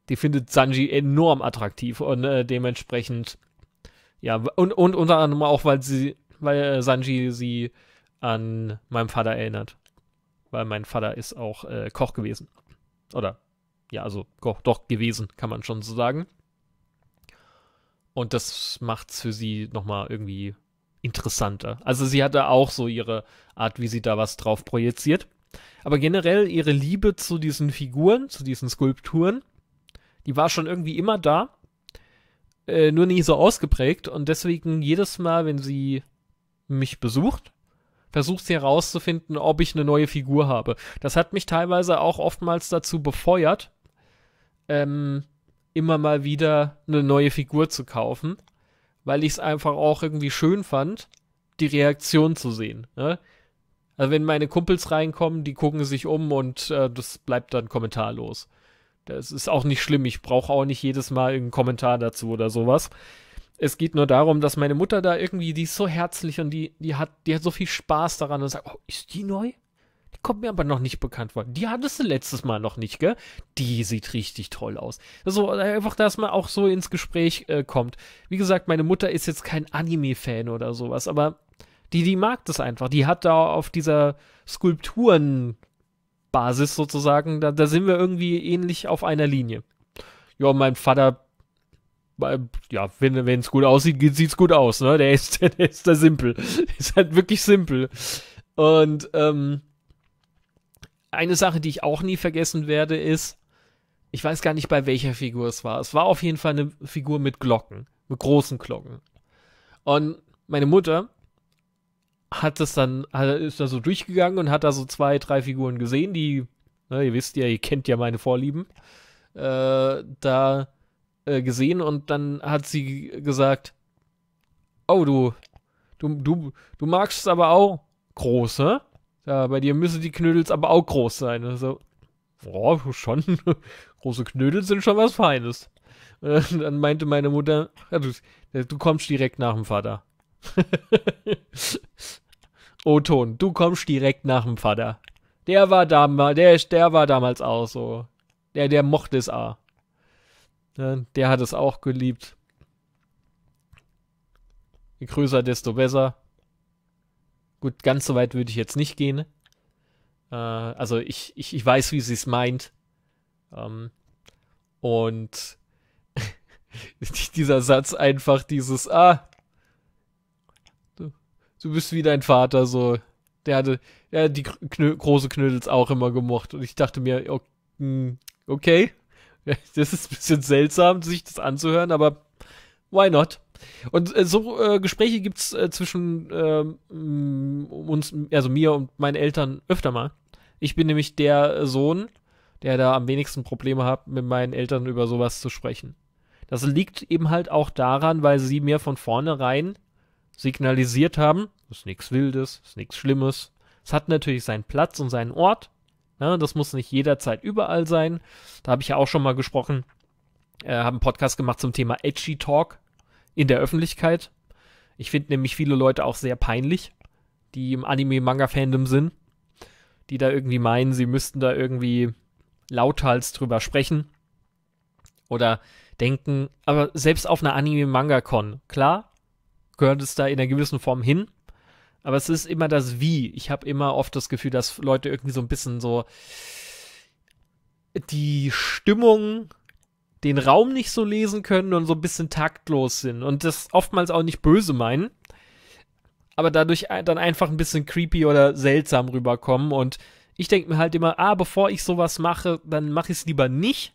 die findet Sanji enorm attraktiv und äh, dementsprechend, ja, und, und unter anderem auch, weil sie, weil äh, Sanji sie an meinem Vater erinnert. Weil mein Vater ist auch äh, Koch gewesen. Oder, ja, also Koch, doch gewesen, kann man schon so sagen. Und das macht es für sie nochmal irgendwie interessanter. Also sie hatte auch so ihre Art, wie sie da was drauf projiziert. Aber generell ihre Liebe zu diesen Figuren, zu diesen Skulpturen, die war schon irgendwie immer da, äh, nur nie so ausgeprägt. Und deswegen jedes Mal, wenn sie mich besucht, versucht sie herauszufinden, ob ich eine neue Figur habe. Das hat mich teilweise auch oftmals dazu befeuert, ähm, immer mal wieder eine neue Figur zu kaufen, weil ich es einfach auch irgendwie schön fand, die Reaktion zu sehen. Ne? Also wenn meine Kumpels reinkommen, die gucken sich um und äh, das bleibt dann kommentarlos. Das ist auch nicht schlimm. Ich brauche auch nicht jedes Mal einen Kommentar dazu oder sowas. Es geht nur darum, dass meine Mutter da irgendwie, die ist so herzlich und die, die hat, die hat so viel Spaß daran und sagt, oh, ist die neu? kommt mir aber noch nicht bekannt vor. Die hattest du letztes Mal noch nicht, gell? Die sieht richtig toll aus. So, also, einfach, dass man auch so ins Gespräch äh, kommt. Wie gesagt, meine Mutter ist jetzt kein Anime-Fan oder sowas, aber die, die mag das einfach. Die hat da auf dieser Skulpturen-Basis sozusagen, da, da sind wir irgendwie ähnlich auf einer Linie. Ja, mein Vater äh, ja, wenn es gut aussieht, sieht es gut aus, ne? Der ist, der ist da simpel. Ist halt wirklich simpel. Und ähm, eine Sache, die ich auch nie vergessen werde, ist, ich weiß gar nicht, bei welcher Figur es war. Es war auf jeden Fall eine Figur mit Glocken, mit großen Glocken. Und meine Mutter hat das dann, ist da so durchgegangen und hat da so zwei, drei Figuren gesehen, die, ne, ihr wisst ja, ihr kennt ja meine Vorlieben, äh, da äh, gesehen und dann hat sie gesagt, oh, du, du, du, du magst aber auch große. Ja, bei dir müssen die Knödels aber auch groß sein. Also, boah, schon. Große Knödel sind schon was Feines. Und dann meinte meine Mutter, ja, du, du kommst direkt nach dem Vater. Oton, du kommst direkt nach dem Vater. Der war damals, der, der war damals auch so. Der, der mochte es auch. Der hat es auch geliebt. Je größer, desto besser. Gut, ganz so weit würde ich jetzt nicht gehen. Äh, also ich, ich, ich weiß, wie sie es meint. Ähm, und dieser Satz einfach dieses, ah, du, du bist wie dein Vater, so. Der hatte, der hat die Knö große Knödels auch immer gemocht. Und ich dachte mir, okay, hm, das ist ein bisschen seltsam, sich das anzuhören, aber why not? Und äh, so äh, Gespräche gibt es äh, zwischen ähm, mm, uns, also mir und meinen Eltern öfter mal. Ich bin nämlich der Sohn, der da am wenigsten Probleme hat, mit meinen Eltern über sowas zu sprechen. Das liegt eben halt auch daran, weil sie mir von vornherein signalisiert haben, es ist nichts Wildes, es ist nichts Schlimmes. Es hat natürlich seinen Platz und seinen Ort. Ne? Das muss nicht jederzeit überall sein. Da habe ich ja auch schon mal gesprochen, äh, habe einen Podcast gemacht zum Thema Edgy Talk in der Öffentlichkeit. Ich finde nämlich viele Leute auch sehr peinlich, die im Anime-Manga-Fandom sind, die da irgendwie meinen, sie müssten da irgendwie lauthals drüber sprechen oder denken, aber selbst auf einer Anime-Manga-Con, klar, gehört es da in einer gewissen Form hin, aber es ist immer das Wie. Ich habe immer oft das Gefühl, dass Leute irgendwie so ein bisschen so die Stimmung den Raum nicht so lesen können und so ein bisschen taktlos sind und das oftmals auch nicht böse meinen, aber dadurch dann einfach ein bisschen creepy oder seltsam rüberkommen und ich denke mir halt immer, ah, bevor ich sowas mache, dann mache ich es lieber nicht,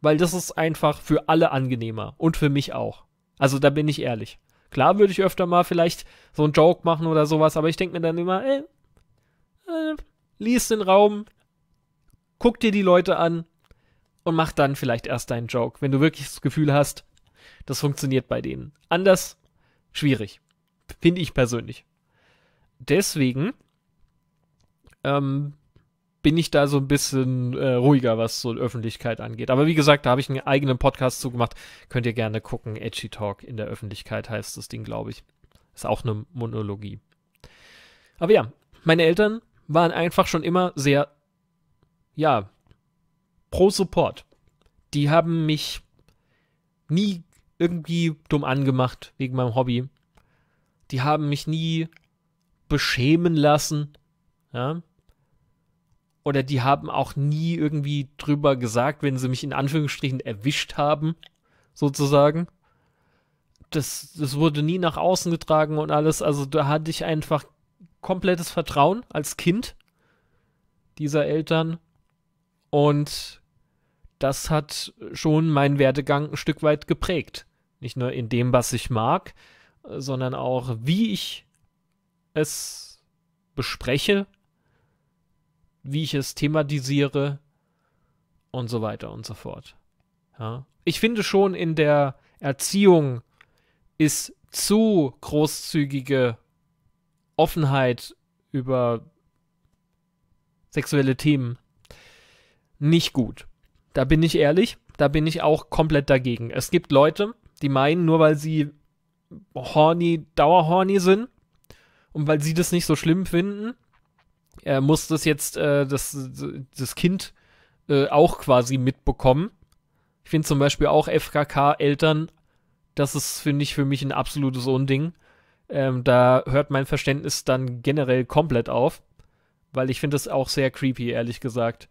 weil das ist einfach für alle angenehmer und für mich auch. Also da bin ich ehrlich. Klar würde ich öfter mal vielleicht so einen Joke machen oder sowas, aber ich denke mir dann immer, ey, äh, äh, lies den Raum, guck dir die Leute an, und mach dann vielleicht erst deinen Joke, wenn du wirklich das Gefühl hast, das funktioniert bei denen. Anders schwierig, finde ich persönlich. Deswegen ähm, bin ich da so ein bisschen äh, ruhiger, was so Öffentlichkeit angeht. Aber wie gesagt, da habe ich einen eigenen Podcast zugemacht. Könnt ihr gerne gucken. Edgy Talk in der Öffentlichkeit heißt das Ding, glaube ich. Ist auch eine Monologie. Aber ja, meine Eltern waren einfach schon immer sehr, ja, pro Support. Die haben mich nie irgendwie dumm angemacht wegen meinem Hobby. Die haben mich nie beschämen lassen. Ja? Oder die haben auch nie irgendwie drüber gesagt, wenn sie mich in Anführungsstrichen erwischt haben, sozusagen. Das, das wurde nie nach außen getragen und alles. Also da hatte ich einfach komplettes Vertrauen als Kind dieser Eltern. Und das hat schon meinen Werdegang ein Stück weit geprägt. Nicht nur in dem, was ich mag, sondern auch, wie ich es bespreche, wie ich es thematisiere und so weiter und so fort. Ja. Ich finde schon in der Erziehung ist zu großzügige Offenheit über sexuelle Themen nicht gut. Da bin ich ehrlich, da bin ich auch komplett dagegen. Es gibt Leute, die meinen, nur weil sie horny, dauerhorny sind und weil sie das nicht so schlimm finden, äh, muss das jetzt äh, das, das Kind äh, auch quasi mitbekommen. Ich finde zum Beispiel auch FKK-Eltern, das ist, finde ich, für mich ein absolutes Unding. Ähm, da hört mein Verständnis dann generell komplett auf, weil ich finde das auch sehr creepy, ehrlich gesagt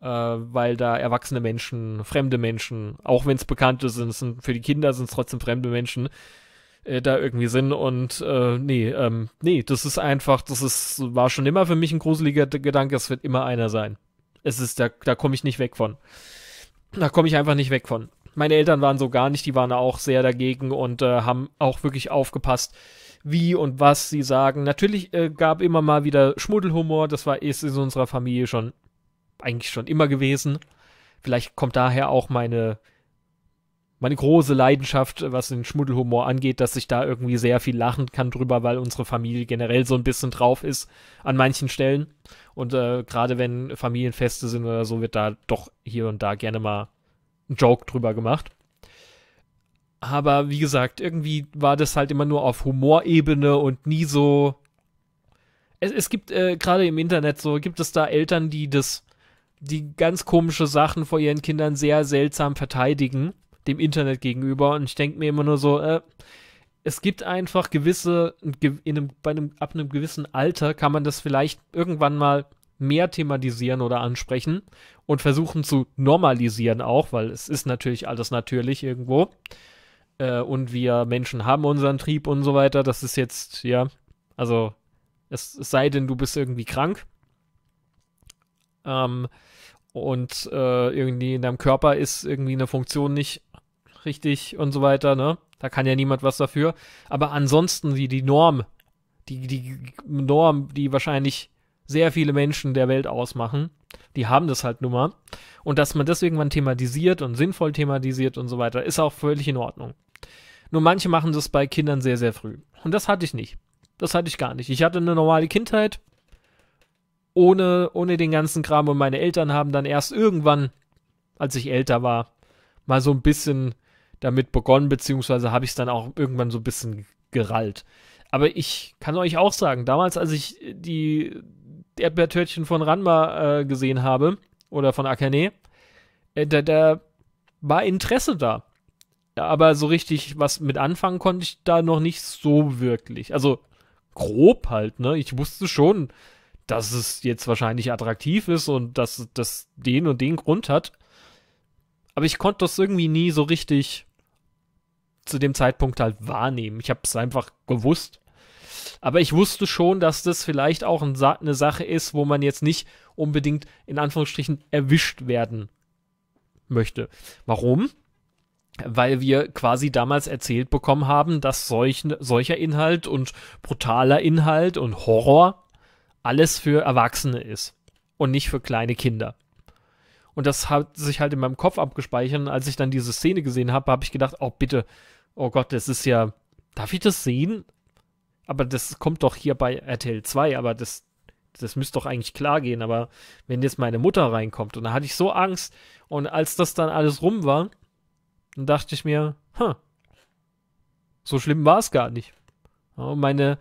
äh, weil da erwachsene Menschen, fremde Menschen, auch wenn es Bekannte sind, sind, für die Kinder sind es trotzdem fremde Menschen, äh, da irgendwie sind. Und äh, nee, ähm, nee, das ist einfach, das ist, war schon immer für mich ein gruseliger Gedanke, es wird immer einer sein. Es ist, da, da komme ich nicht weg von. Da komme ich einfach nicht weg von. Meine Eltern waren so gar nicht, die waren auch sehr dagegen und äh, haben auch wirklich aufgepasst, wie und was sie sagen. Natürlich äh, gab immer mal wieder Schmuddelhumor, das war ist in unserer Familie schon eigentlich schon immer gewesen. Vielleicht kommt daher auch meine, meine große Leidenschaft, was den Schmuddelhumor angeht, dass ich da irgendwie sehr viel lachen kann drüber, weil unsere Familie generell so ein bisschen drauf ist an manchen Stellen. Und äh, gerade wenn Familienfeste sind oder so, wird da doch hier und da gerne mal ein Joke drüber gemacht. Aber wie gesagt, irgendwie war das halt immer nur auf Humorebene und nie so. Es, es gibt äh, gerade im Internet so, gibt es da Eltern, die das die ganz komische Sachen vor ihren Kindern sehr seltsam verteidigen, dem Internet gegenüber. Und ich denke mir immer nur so, äh, es gibt einfach gewisse, in einem, bei einem, ab einem gewissen Alter kann man das vielleicht irgendwann mal mehr thematisieren oder ansprechen und versuchen zu normalisieren auch, weil es ist natürlich alles natürlich irgendwo. Äh, und wir Menschen haben unseren Trieb und so weiter. Das ist jetzt, ja, also es, es sei denn, du bist irgendwie krank. Ähm, und äh, irgendwie in deinem Körper ist irgendwie eine Funktion nicht richtig und so weiter, ne? Da kann ja niemand was dafür. Aber ansonsten die, die Norm, die, die Norm, die wahrscheinlich sehr viele Menschen der Welt ausmachen, die haben das halt nun mal. Und dass man das irgendwann thematisiert und sinnvoll thematisiert und so weiter, ist auch völlig in Ordnung. Nur manche machen das bei Kindern sehr, sehr früh. Und das hatte ich nicht. Das hatte ich gar nicht. Ich hatte eine normale Kindheit ohne, ohne den ganzen Kram. Und meine Eltern haben dann erst irgendwann, als ich älter war, mal so ein bisschen damit begonnen, beziehungsweise habe ich es dann auch irgendwann so ein bisschen gerallt. Aber ich kann euch auch sagen, damals, als ich die Erdbeertörtchen von Ranma äh, gesehen habe, oder von Akane, äh, da, da war Interesse da. Aber so richtig was mit anfangen konnte ich da noch nicht so wirklich. Also grob halt, ne? Ich wusste schon, dass es jetzt wahrscheinlich attraktiv ist und dass das den und den Grund hat. Aber ich konnte das irgendwie nie so richtig zu dem Zeitpunkt halt wahrnehmen. Ich habe es einfach gewusst. Aber ich wusste schon, dass das vielleicht auch ein, eine Sache ist, wo man jetzt nicht unbedingt in Anführungsstrichen erwischt werden möchte. Warum? Weil wir quasi damals erzählt bekommen haben, dass solch, solcher Inhalt und brutaler Inhalt und Horror alles für Erwachsene ist und nicht für kleine Kinder. Und das hat sich halt in meinem Kopf abgespeichert. Und als ich dann diese Szene gesehen habe, habe ich gedacht, oh bitte, oh Gott, das ist ja, darf ich das sehen? Aber das kommt doch hier bei RTL 2, aber das, das müsste doch eigentlich klar gehen. Aber wenn jetzt meine Mutter reinkommt, und da hatte ich so Angst. Und als das dann alles rum war, dann dachte ich mir, hm, so schlimm war es gar nicht. Und meine,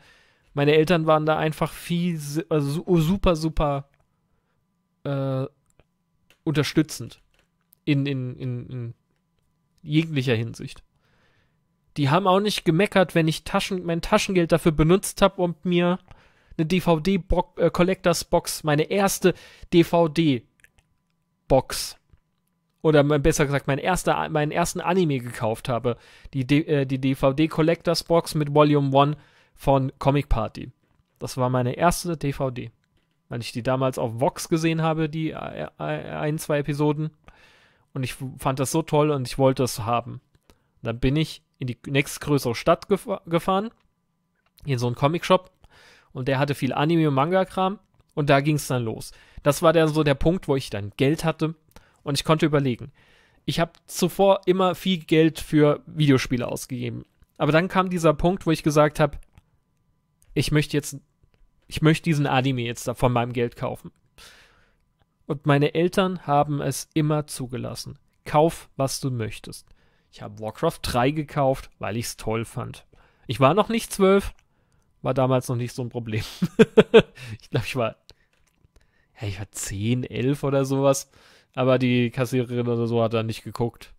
meine Eltern waren da einfach viel, also oh, super, super äh, unterstützend. In, in, in, in jeglicher Hinsicht. Die haben auch nicht gemeckert, wenn ich Taschen, mein Taschengeld dafür benutzt habe und mir eine DVD -Box, äh, Collectors Box, meine erste DVD Box oder besser gesagt mein erster, meinen ersten Anime gekauft habe, die, äh, die DVD Collectors Box mit Volume 1 von Comic Party. Das war meine erste DVD. Weil ich die damals auf Vox gesehen habe, die äh, äh, ein, zwei Episoden. Und ich fand das so toll und ich wollte es haben. Und dann bin ich in die nächstgrößere Stadt gef gefahren, in so einen Comic-Shop. Und der hatte viel Anime- und Manga-Kram. Und da ging es dann los. Das war dann so der Punkt, wo ich dann Geld hatte und ich konnte überlegen. Ich habe zuvor immer viel Geld für Videospiele ausgegeben. Aber dann kam dieser Punkt, wo ich gesagt habe, ich möchte jetzt, ich möchte diesen Anime jetzt von meinem Geld kaufen. Und meine Eltern haben es immer zugelassen. Kauf, was du möchtest. Ich habe Warcraft 3 gekauft, weil ich es toll fand. Ich war noch nicht zwölf, war damals noch nicht so ein Problem. ich glaube, ich war, ja, ich war zehn, elf oder sowas. Aber die Kassiererin oder so hat da nicht geguckt.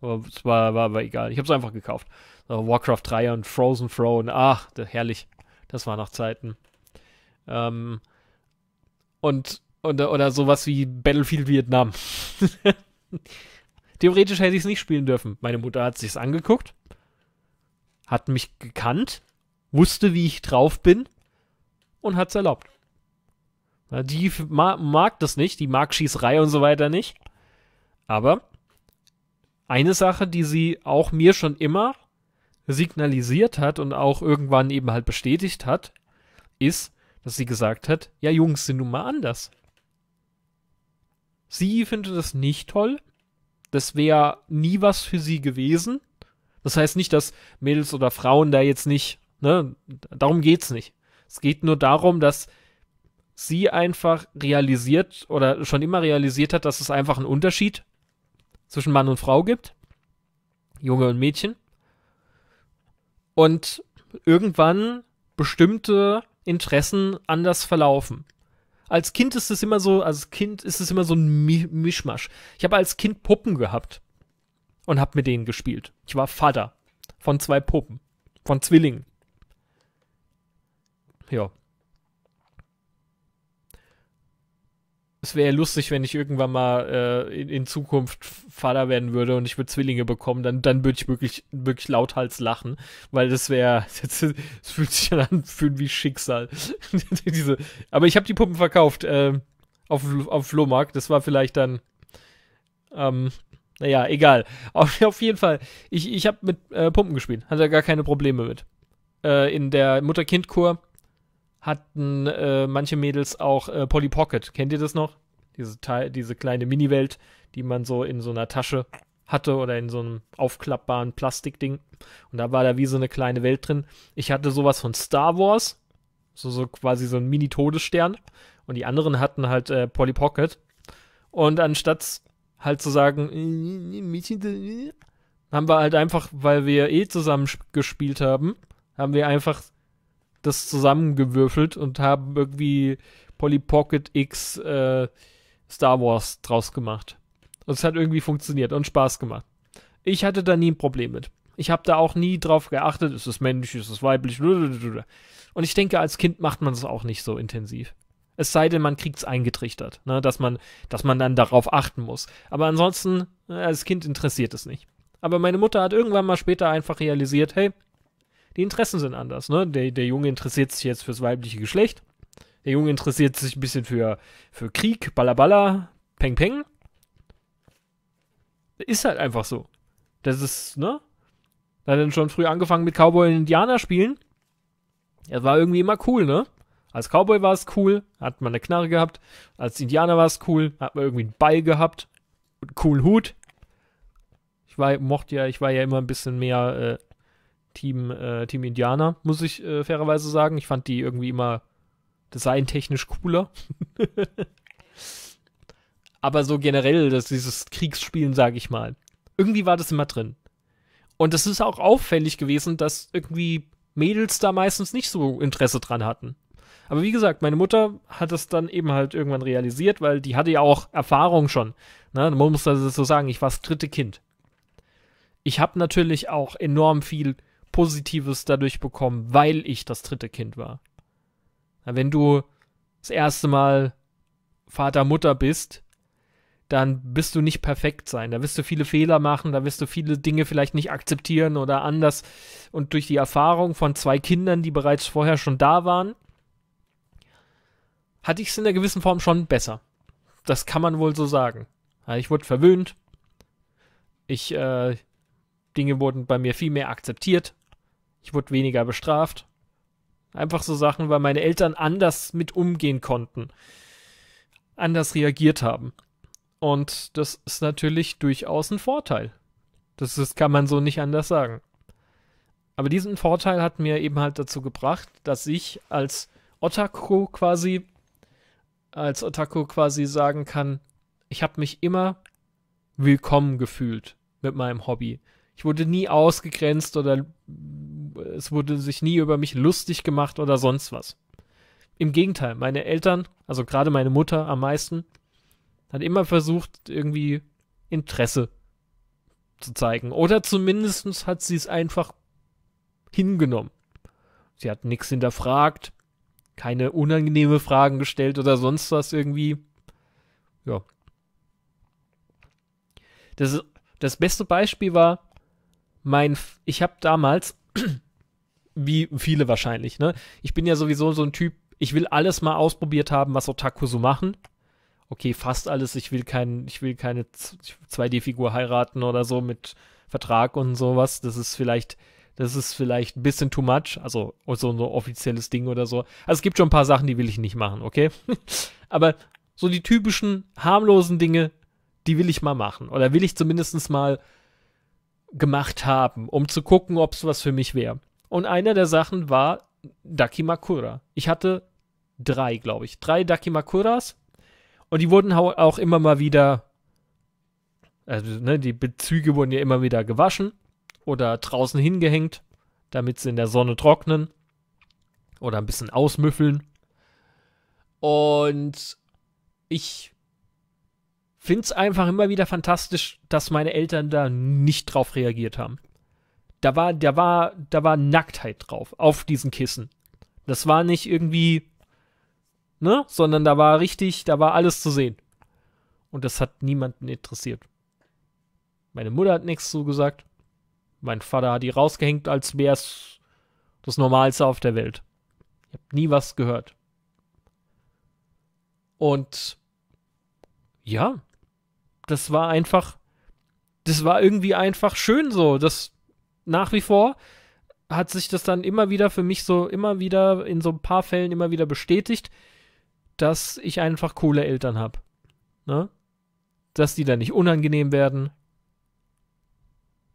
Aber es war, war, war egal. Ich habe es einfach gekauft. So, Warcraft 3 und Frozen Throne. Ach, herrlich. Das war nach Zeiten. Ähm, und, oder, oder sowas wie Battlefield Vietnam. Theoretisch hätte ich es nicht spielen dürfen. Meine Mutter hat sich's angeguckt, hat mich gekannt, wusste, wie ich drauf bin und hat's erlaubt. Die mag das nicht, die mag Schießerei und so weiter nicht. Aber eine Sache, die sie auch mir schon immer signalisiert hat und auch irgendwann eben halt bestätigt hat, ist, dass sie gesagt hat, ja Jungs sind nun mal anders. Sie findet das nicht toll. Das wäre nie was für sie gewesen. Das heißt nicht, dass Mädels oder Frauen da jetzt nicht, ne, darum geht's nicht. Es geht nur darum, dass sie einfach realisiert oder schon immer realisiert hat, dass es einfach einen Unterschied zwischen Mann und Frau gibt, Junge und Mädchen, und irgendwann bestimmte Interessen anders verlaufen. Als Kind ist es immer so, als Kind ist es immer so ein Mischmasch. Ich habe als Kind Puppen gehabt und habe mit denen gespielt. Ich war Vater von zwei Puppen, von Zwillingen. Ja. es wäre ja lustig, wenn ich irgendwann mal äh, in, in, Zukunft Vater werden würde und ich würde Zwillinge bekommen, dann, dann würde ich wirklich, wirklich lauthals lachen, weil das wäre, es fühlt sich dann anfühlen wie Schicksal. Diese, aber ich habe die Puppen verkauft äh, auf, auf Flohmarkt, das war vielleicht dann, ähm, naja, egal. Auf, auf jeden Fall, ich, ich habe mit äh, Pumpen gespielt, hatte gar keine Probleme mit. Äh, in der Mutter-Kind-Kur hatten äh, manche Mädels auch äh, Polly Pocket. Kennt ihr das noch? Diese, Teil, diese kleine Miniwelt, die man so in so einer Tasche hatte oder in so einem aufklappbaren Plastikding. Und da war da wie so eine kleine Welt drin. Ich hatte sowas von Star Wars, so, so quasi so ein Mini-Todesstern. Und die anderen hatten halt äh, Polly Pocket. Und anstatt halt zu sagen, äh, äh, äh, haben wir halt einfach, weil wir eh zusammen gespielt haben, haben wir einfach das zusammengewürfelt und haben irgendwie Polly Pocket X äh, Star Wars draus gemacht. Und es hat irgendwie funktioniert und Spaß gemacht. Ich hatte da nie ein Problem mit. Ich habe da auch nie drauf geachtet, ist es männlich, ist es weiblich. Und ich denke, als Kind macht man es auch nicht so intensiv. Es sei denn, man kriegt es eingetrichtert, ne? dass, man, dass man dann darauf achten muss. Aber ansonsten, äh, als Kind interessiert es nicht. Aber meine Mutter hat irgendwann mal später einfach realisiert, hey, die Interessen sind anders. Ne? Der, der Junge interessiert sich jetzt fürs weibliche Geschlecht. Der Junge interessiert sich ein bisschen für, für Krieg, Ballaballa, Peng Peng. Ist halt einfach so. Das ist, ne? Da hat dann schon früh angefangen mit Cowboy und Indianer spielen. Er war irgendwie immer cool, ne? Als Cowboy war es cool, hat man eine Knarre gehabt. Als Indianer war es cool, hat man irgendwie einen Ball gehabt. Und einen coolen Hut. Ich war, mochte ja, ich war ja immer ein bisschen mehr äh, Team, äh, Team Indianer, muss ich äh, fairerweise sagen. Ich fand die irgendwie immer designtechnisch cooler. Aber so generell, dass dieses Kriegsspielen, sage ich mal, irgendwie war das immer drin. Und es ist auch auffällig gewesen, dass irgendwie Mädels da meistens nicht so Interesse dran hatten. Aber wie gesagt, meine Mutter hat das dann eben halt irgendwann realisiert, weil die hatte ja auch Erfahrung schon. Ne? Man muss das so sagen, ich war das dritte Kind. Ich habe natürlich auch enorm viel Positives dadurch bekommen, weil ich das dritte Kind war. Wenn du das erste Mal Vater, Mutter bist, dann bist du nicht perfekt sein. Da wirst du viele Fehler machen, da wirst du viele Dinge vielleicht nicht akzeptieren oder anders. Und durch die Erfahrung von zwei Kindern, die bereits vorher schon da waren, hatte ich es in einer gewissen Form schon besser. Das kann man wohl so sagen. Ich wurde verwöhnt. Ich, äh, Dinge wurden bei mir viel mehr akzeptiert. Ich wurde weniger bestraft. Einfach so Sachen, weil meine Eltern anders mit umgehen konnten. Anders reagiert haben. Und das ist natürlich durchaus ein Vorteil. Das, das kann man so nicht anders sagen. Aber diesen Vorteil hat mir eben halt dazu gebracht, dass ich als Otaku quasi, als Otaku quasi sagen kann, ich habe mich immer willkommen gefühlt mit meinem Hobby. Ich wurde nie ausgegrenzt oder es wurde sich nie über mich lustig gemacht oder sonst was. Im Gegenteil, meine Eltern, also gerade meine Mutter am meisten, hat immer versucht, irgendwie Interesse zu zeigen. Oder zumindest hat sie es einfach hingenommen. Sie hat nichts hinterfragt, keine unangenehme Fragen gestellt oder sonst was irgendwie. Ja. Das, das beste Beispiel war, mein, ich habe damals wie viele wahrscheinlich, ne? Ich bin ja sowieso so ein Typ, ich will alles mal ausprobiert haben, was Otaku so machen. Okay, fast alles. Ich will kein, ich will keine 2D-Figur heiraten oder so mit Vertrag und sowas. Das ist vielleicht, das ist vielleicht ein bisschen too much. Also oh, so ein offizielles Ding oder so. Also es gibt schon ein paar Sachen, die will ich nicht machen, okay? Aber so die typischen harmlosen Dinge, die will ich mal machen. Oder will ich zumindest mal gemacht haben, um zu gucken, ob es was für mich wäre. Und einer der Sachen war Dakimakura. Ich hatte drei, glaube ich. Drei Dakimakuras. Und die wurden auch immer mal wieder, also ne, die Bezüge wurden ja immer wieder gewaschen oder draußen hingehängt, damit sie in der Sonne trocknen oder ein bisschen ausmüffeln. Und ich finde es einfach immer wieder fantastisch, dass meine Eltern da nicht drauf reagiert haben. Da war, da war, da war Nacktheit drauf, auf diesen Kissen. Das war nicht irgendwie, ne, sondern da war richtig, da war alles zu sehen. Und das hat niemanden interessiert. Meine Mutter hat nichts zugesagt. Mein Vater hat die rausgehängt, als wäre es das Normalste auf der Welt. Ich hab nie was gehört. Und ja, das war einfach, das war irgendwie einfach schön so. Das nach wie vor hat sich das dann immer wieder für mich so, immer wieder in so ein paar Fällen immer wieder bestätigt, dass ich einfach coole Eltern habe. Ne? Dass die dann nicht unangenehm werden.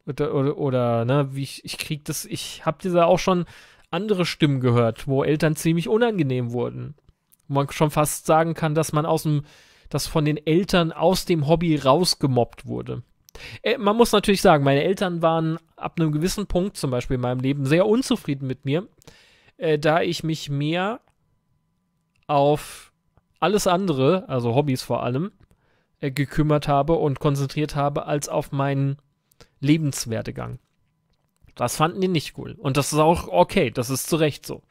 Oder, oder, oder ne, wie ich, ich krieg das, ich hab da auch schon andere Stimmen gehört, wo Eltern ziemlich unangenehm wurden. Wo man schon fast sagen kann, dass man aus dem das von den Eltern aus dem Hobby rausgemobbt wurde. Äh, man muss natürlich sagen, meine Eltern waren ab einem gewissen Punkt zum Beispiel in meinem Leben sehr unzufrieden mit mir, äh, da ich mich mehr auf alles andere, also Hobbys vor allem, äh, gekümmert habe und konzentriert habe, als auf meinen Lebenswerdegang. Das fanden die nicht cool. Und das ist auch okay, das ist zu Recht so.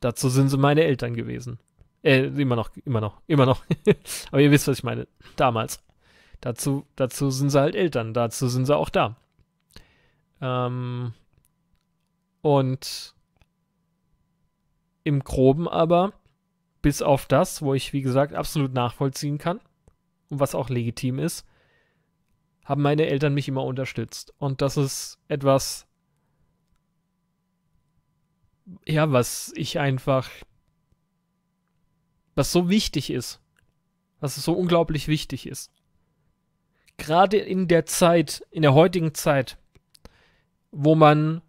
Dazu sind sie meine Eltern gewesen. Äh, immer noch, immer noch, immer noch. Aber ihr wisst, was ich meine. Damals. Dazu, dazu sind sie halt Eltern, dazu sind sie auch da. Ähm, und im Groben aber, bis auf das, wo ich, wie gesagt, absolut nachvollziehen kann und was auch legitim ist, haben meine Eltern mich immer unterstützt. Und das ist etwas, ja, was ich einfach was so wichtig ist, was so unglaublich wichtig ist. Gerade in der Zeit, in der heutigen Zeit, wo man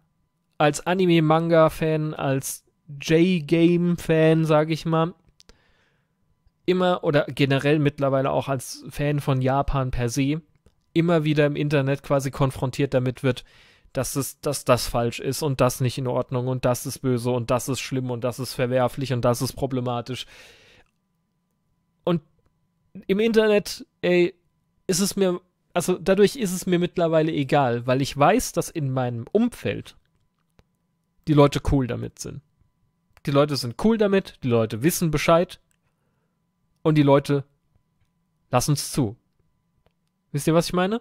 als Anime-Manga-Fan, als J-Game-Fan, sage ich mal, immer oder generell mittlerweile auch als Fan von Japan per se, immer wieder im Internet quasi konfrontiert damit wird, dass, es, dass das falsch ist und das nicht in Ordnung und das ist böse und das ist schlimm und das ist verwerflich und das ist problematisch. Und im Internet, ey, ist es mir, also dadurch ist es mir mittlerweile egal, weil ich weiß, dass in meinem Umfeld die Leute cool damit sind. Die Leute sind cool damit, die Leute wissen Bescheid und die Leute lassen es zu. Wisst ihr, was ich meine?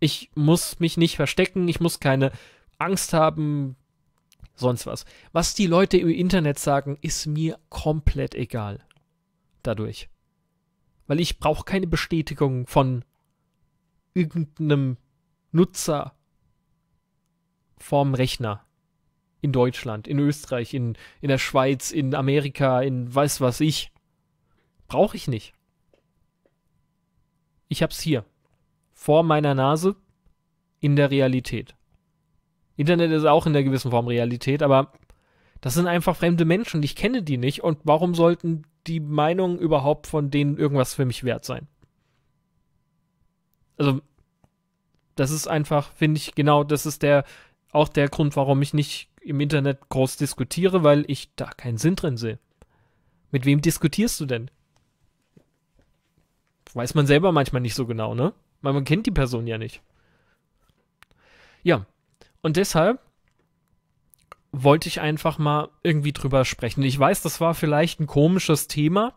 Ich muss mich nicht verstecken, ich muss keine Angst haben, sonst was. Was die Leute im Internet sagen, ist mir komplett egal dadurch. Weil ich brauche keine Bestätigung von irgendeinem Nutzer vorm Rechner. In Deutschland, in Österreich, in, in der Schweiz, in Amerika, in weiß was ich. Brauche ich nicht. Ich hab's hier. Vor meiner Nase. In der Realität. Internet ist auch in der gewissen Form Realität, aber das sind einfach fremde Menschen ich kenne die nicht. Und warum sollten die Meinung überhaupt von denen irgendwas für mich wert sein. Also, das ist einfach, finde ich, genau, das ist der, auch der Grund, warum ich nicht im Internet groß diskutiere, weil ich da keinen Sinn drin sehe. Mit wem diskutierst du denn? Weiß man selber manchmal nicht so genau, ne? Weil man kennt die Person ja nicht. Ja, und deshalb wollte ich einfach mal irgendwie drüber sprechen. Ich weiß, das war vielleicht ein komisches Thema.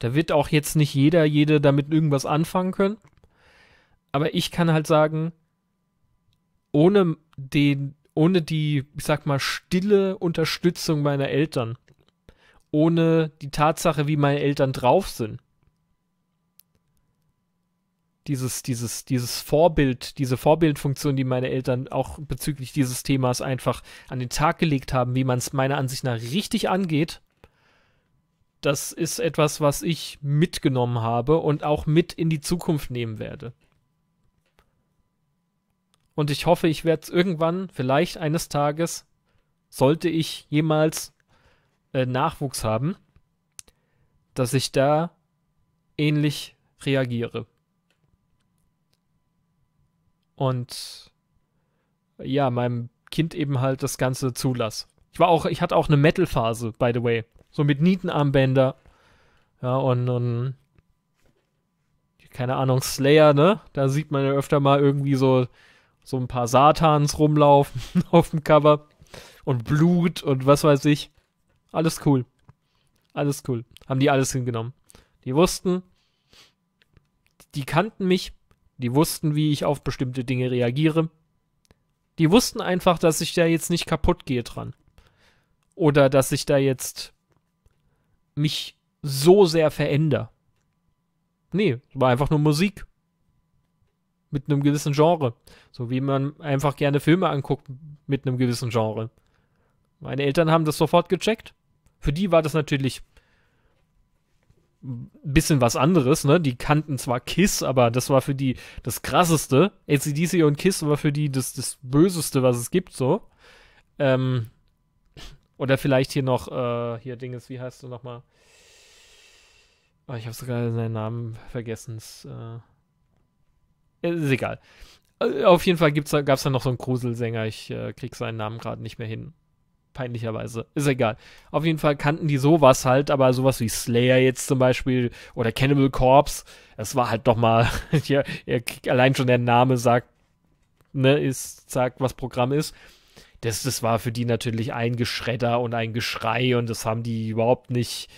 Da wird auch jetzt nicht jeder, jede damit irgendwas anfangen können. Aber ich kann halt sagen, ohne den, ohne die, ich sag mal, stille Unterstützung meiner Eltern, ohne die Tatsache, wie meine Eltern drauf sind, dieses, dieses, dieses Vorbild, diese Vorbildfunktion, die meine Eltern auch bezüglich dieses Themas einfach an den Tag gelegt haben, wie man es meiner Ansicht nach richtig angeht, das ist etwas, was ich mitgenommen habe und auch mit in die Zukunft nehmen werde. Und ich hoffe, ich werde es irgendwann, vielleicht eines Tages, sollte ich jemals äh, Nachwuchs haben, dass ich da ähnlich reagiere und ja, meinem Kind eben halt das Ganze zulasse. Ich war auch, ich hatte auch eine Metal-Phase, by the way. So mit Nietenarmbänder. Ja, und, und keine Ahnung, Slayer, ne? Da sieht man ja öfter mal irgendwie so, so ein paar Satans rumlaufen auf dem Cover. Und Blut und was weiß ich. Alles cool. Alles cool. Haben die alles hingenommen. Die wussten, die kannten mich, die wussten, wie ich auf bestimmte Dinge reagiere. Die wussten einfach, dass ich da jetzt nicht kaputt gehe dran. Oder dass ich da jetzt mich so sehr verändere. Nee, war einfach nur Musik. Mit einem gewissen Genre. So wie man einfach gerne Filme anguckt mit einem gewissen Genre. Meine Eltern haben das sofort gecheckt. Für die war das natürlich bisschen was anderes, ne? Die kannten zwar Kiss, aber das war für die das krasseste. ACDC und Kiss war für die das, das Böseste, was es gibt, so. Ähm, oder vielleicht hier noch, äh, hier Dinges, wie heißt du nochmal? Oh, ich habe sogar seinen Namen vergessen. Ist, äh. äh, ist egal. Äh, auf jeden Fall gab es da noch so einen Gruselsänger. Ich äh, krieg seinen Namen gerade nicht mehr hin peinlicherweise. Ist egal. Auf jeden Fall kannten die sowas halt, aber sowas wie Slayer jetzt zum Beispiel oder Cannibal Corpse, das war halt doch mal, ja, allein schon der Name sagt, ne, ist, sagt, was Programm ist. Das, das war für die natürlich ein Geschredder und ein Geschrei und das haben die überhaupt nicht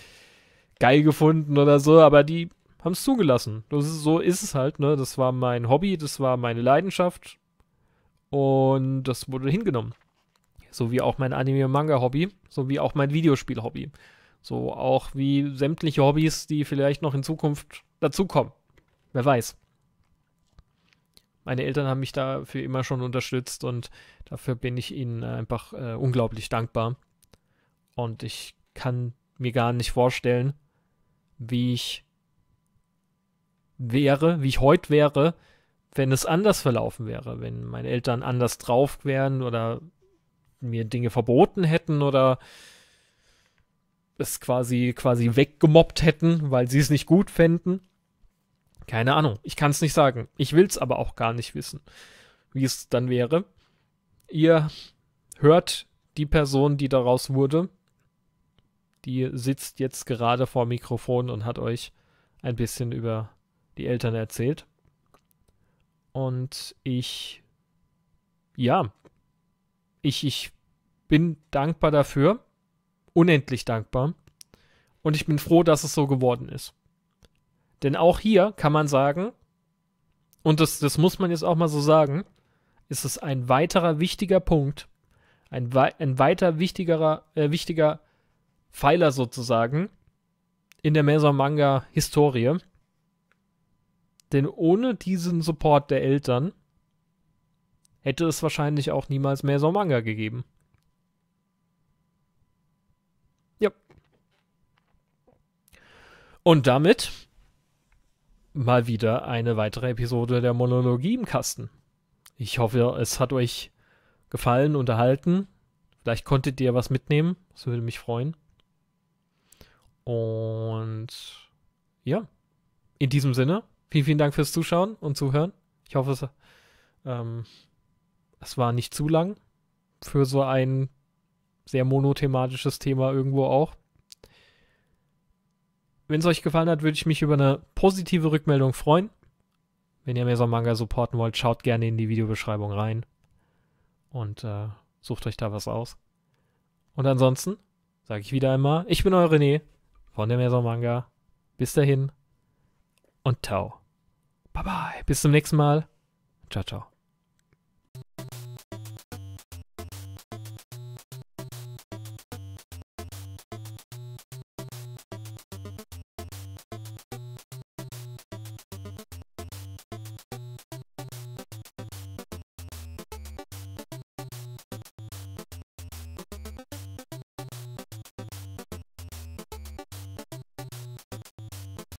geil gefunden oder so, aber die haben es zugelassen. Ist, so ist es halt, ne? Das war mein Hobby, das war meine Leidenschaft und das wurde hingenommen. So wie auch mein Anime-Manga-Hobby, so wie auch mein Videospiel-Hobby. So auch wie sämtliche Hobbys, die vielleicht noch in Zukunft dazukommen. Wer weiß. Meine Eltern haben mich dafür immer schon unterstützt und dafür bin ich ihnen einfach äh, unglaublich dankbar. Und ich kann mir gar nicht vorstellen, wie ich wäre, wie ich heute wäre, wenn es anders verlaufen wäre, wenn meine Eltern anders drauf wären oder mir Dinge verboten hätten oder es quasi, quasi weggemobbt hätten, weil sie es nicht gut fänden. Keine Ahnung, ich kann es nicht sagen. Ich will es aber auch gar nicht wissen, wie es dann wäre. Ihr hört die Person, die daraus wurde, die sitzt jetzt gerade vor Mikrofon und hat euch ein bisschen über die Eltern erzählt. Und ich, ja, ich, ich bin dankbar dafür, unendlich dankbar. Und ich bin froh, dass es so geworden ist. Denn auch hier kann man sagen, und das, das muss man jetzt auch mal so sagen, ist es ein weiterer wichtiger Punkt, ein, ein weiter wichtigerer, äh, wichtiger Pfeiler sozusagen in der Meso-Manga-Historie. Denn ohne diesen Support der Eltern hätte es wahrscheinlich auch niemals mehr so Manga gegeben. Ja. Und damit mal wieder eine weitere Episode der Monologie im Kasten. Ich hoffe, es hat euch gefallen, unterhalten. Vielleicht konntet ihr was mitnehmen. Das würde mich freuen. Und ja, in diesem Sinne, vielen, vielen Dank fürs Zuschauen und Zuhören. Ich hoffe, es, ähm, es war nicht zu lang für so ein sehr monothematisches Thema irgendwo auch. Wenn es euch gefallen hat, würde ich mich über eine positive Rückmeldung freuen. Wenn ihr Meson Manga supporten wollt, schaut gerne in die Videobeschreibung rein und äh, sucht euch da was aus. Und ansonsten sage ich wieder einmal, ich bin euer René von der Meson Manga. Bis dahin und ciao. Bye bye. Bis zum nächsten Mal. Ciao, ciao.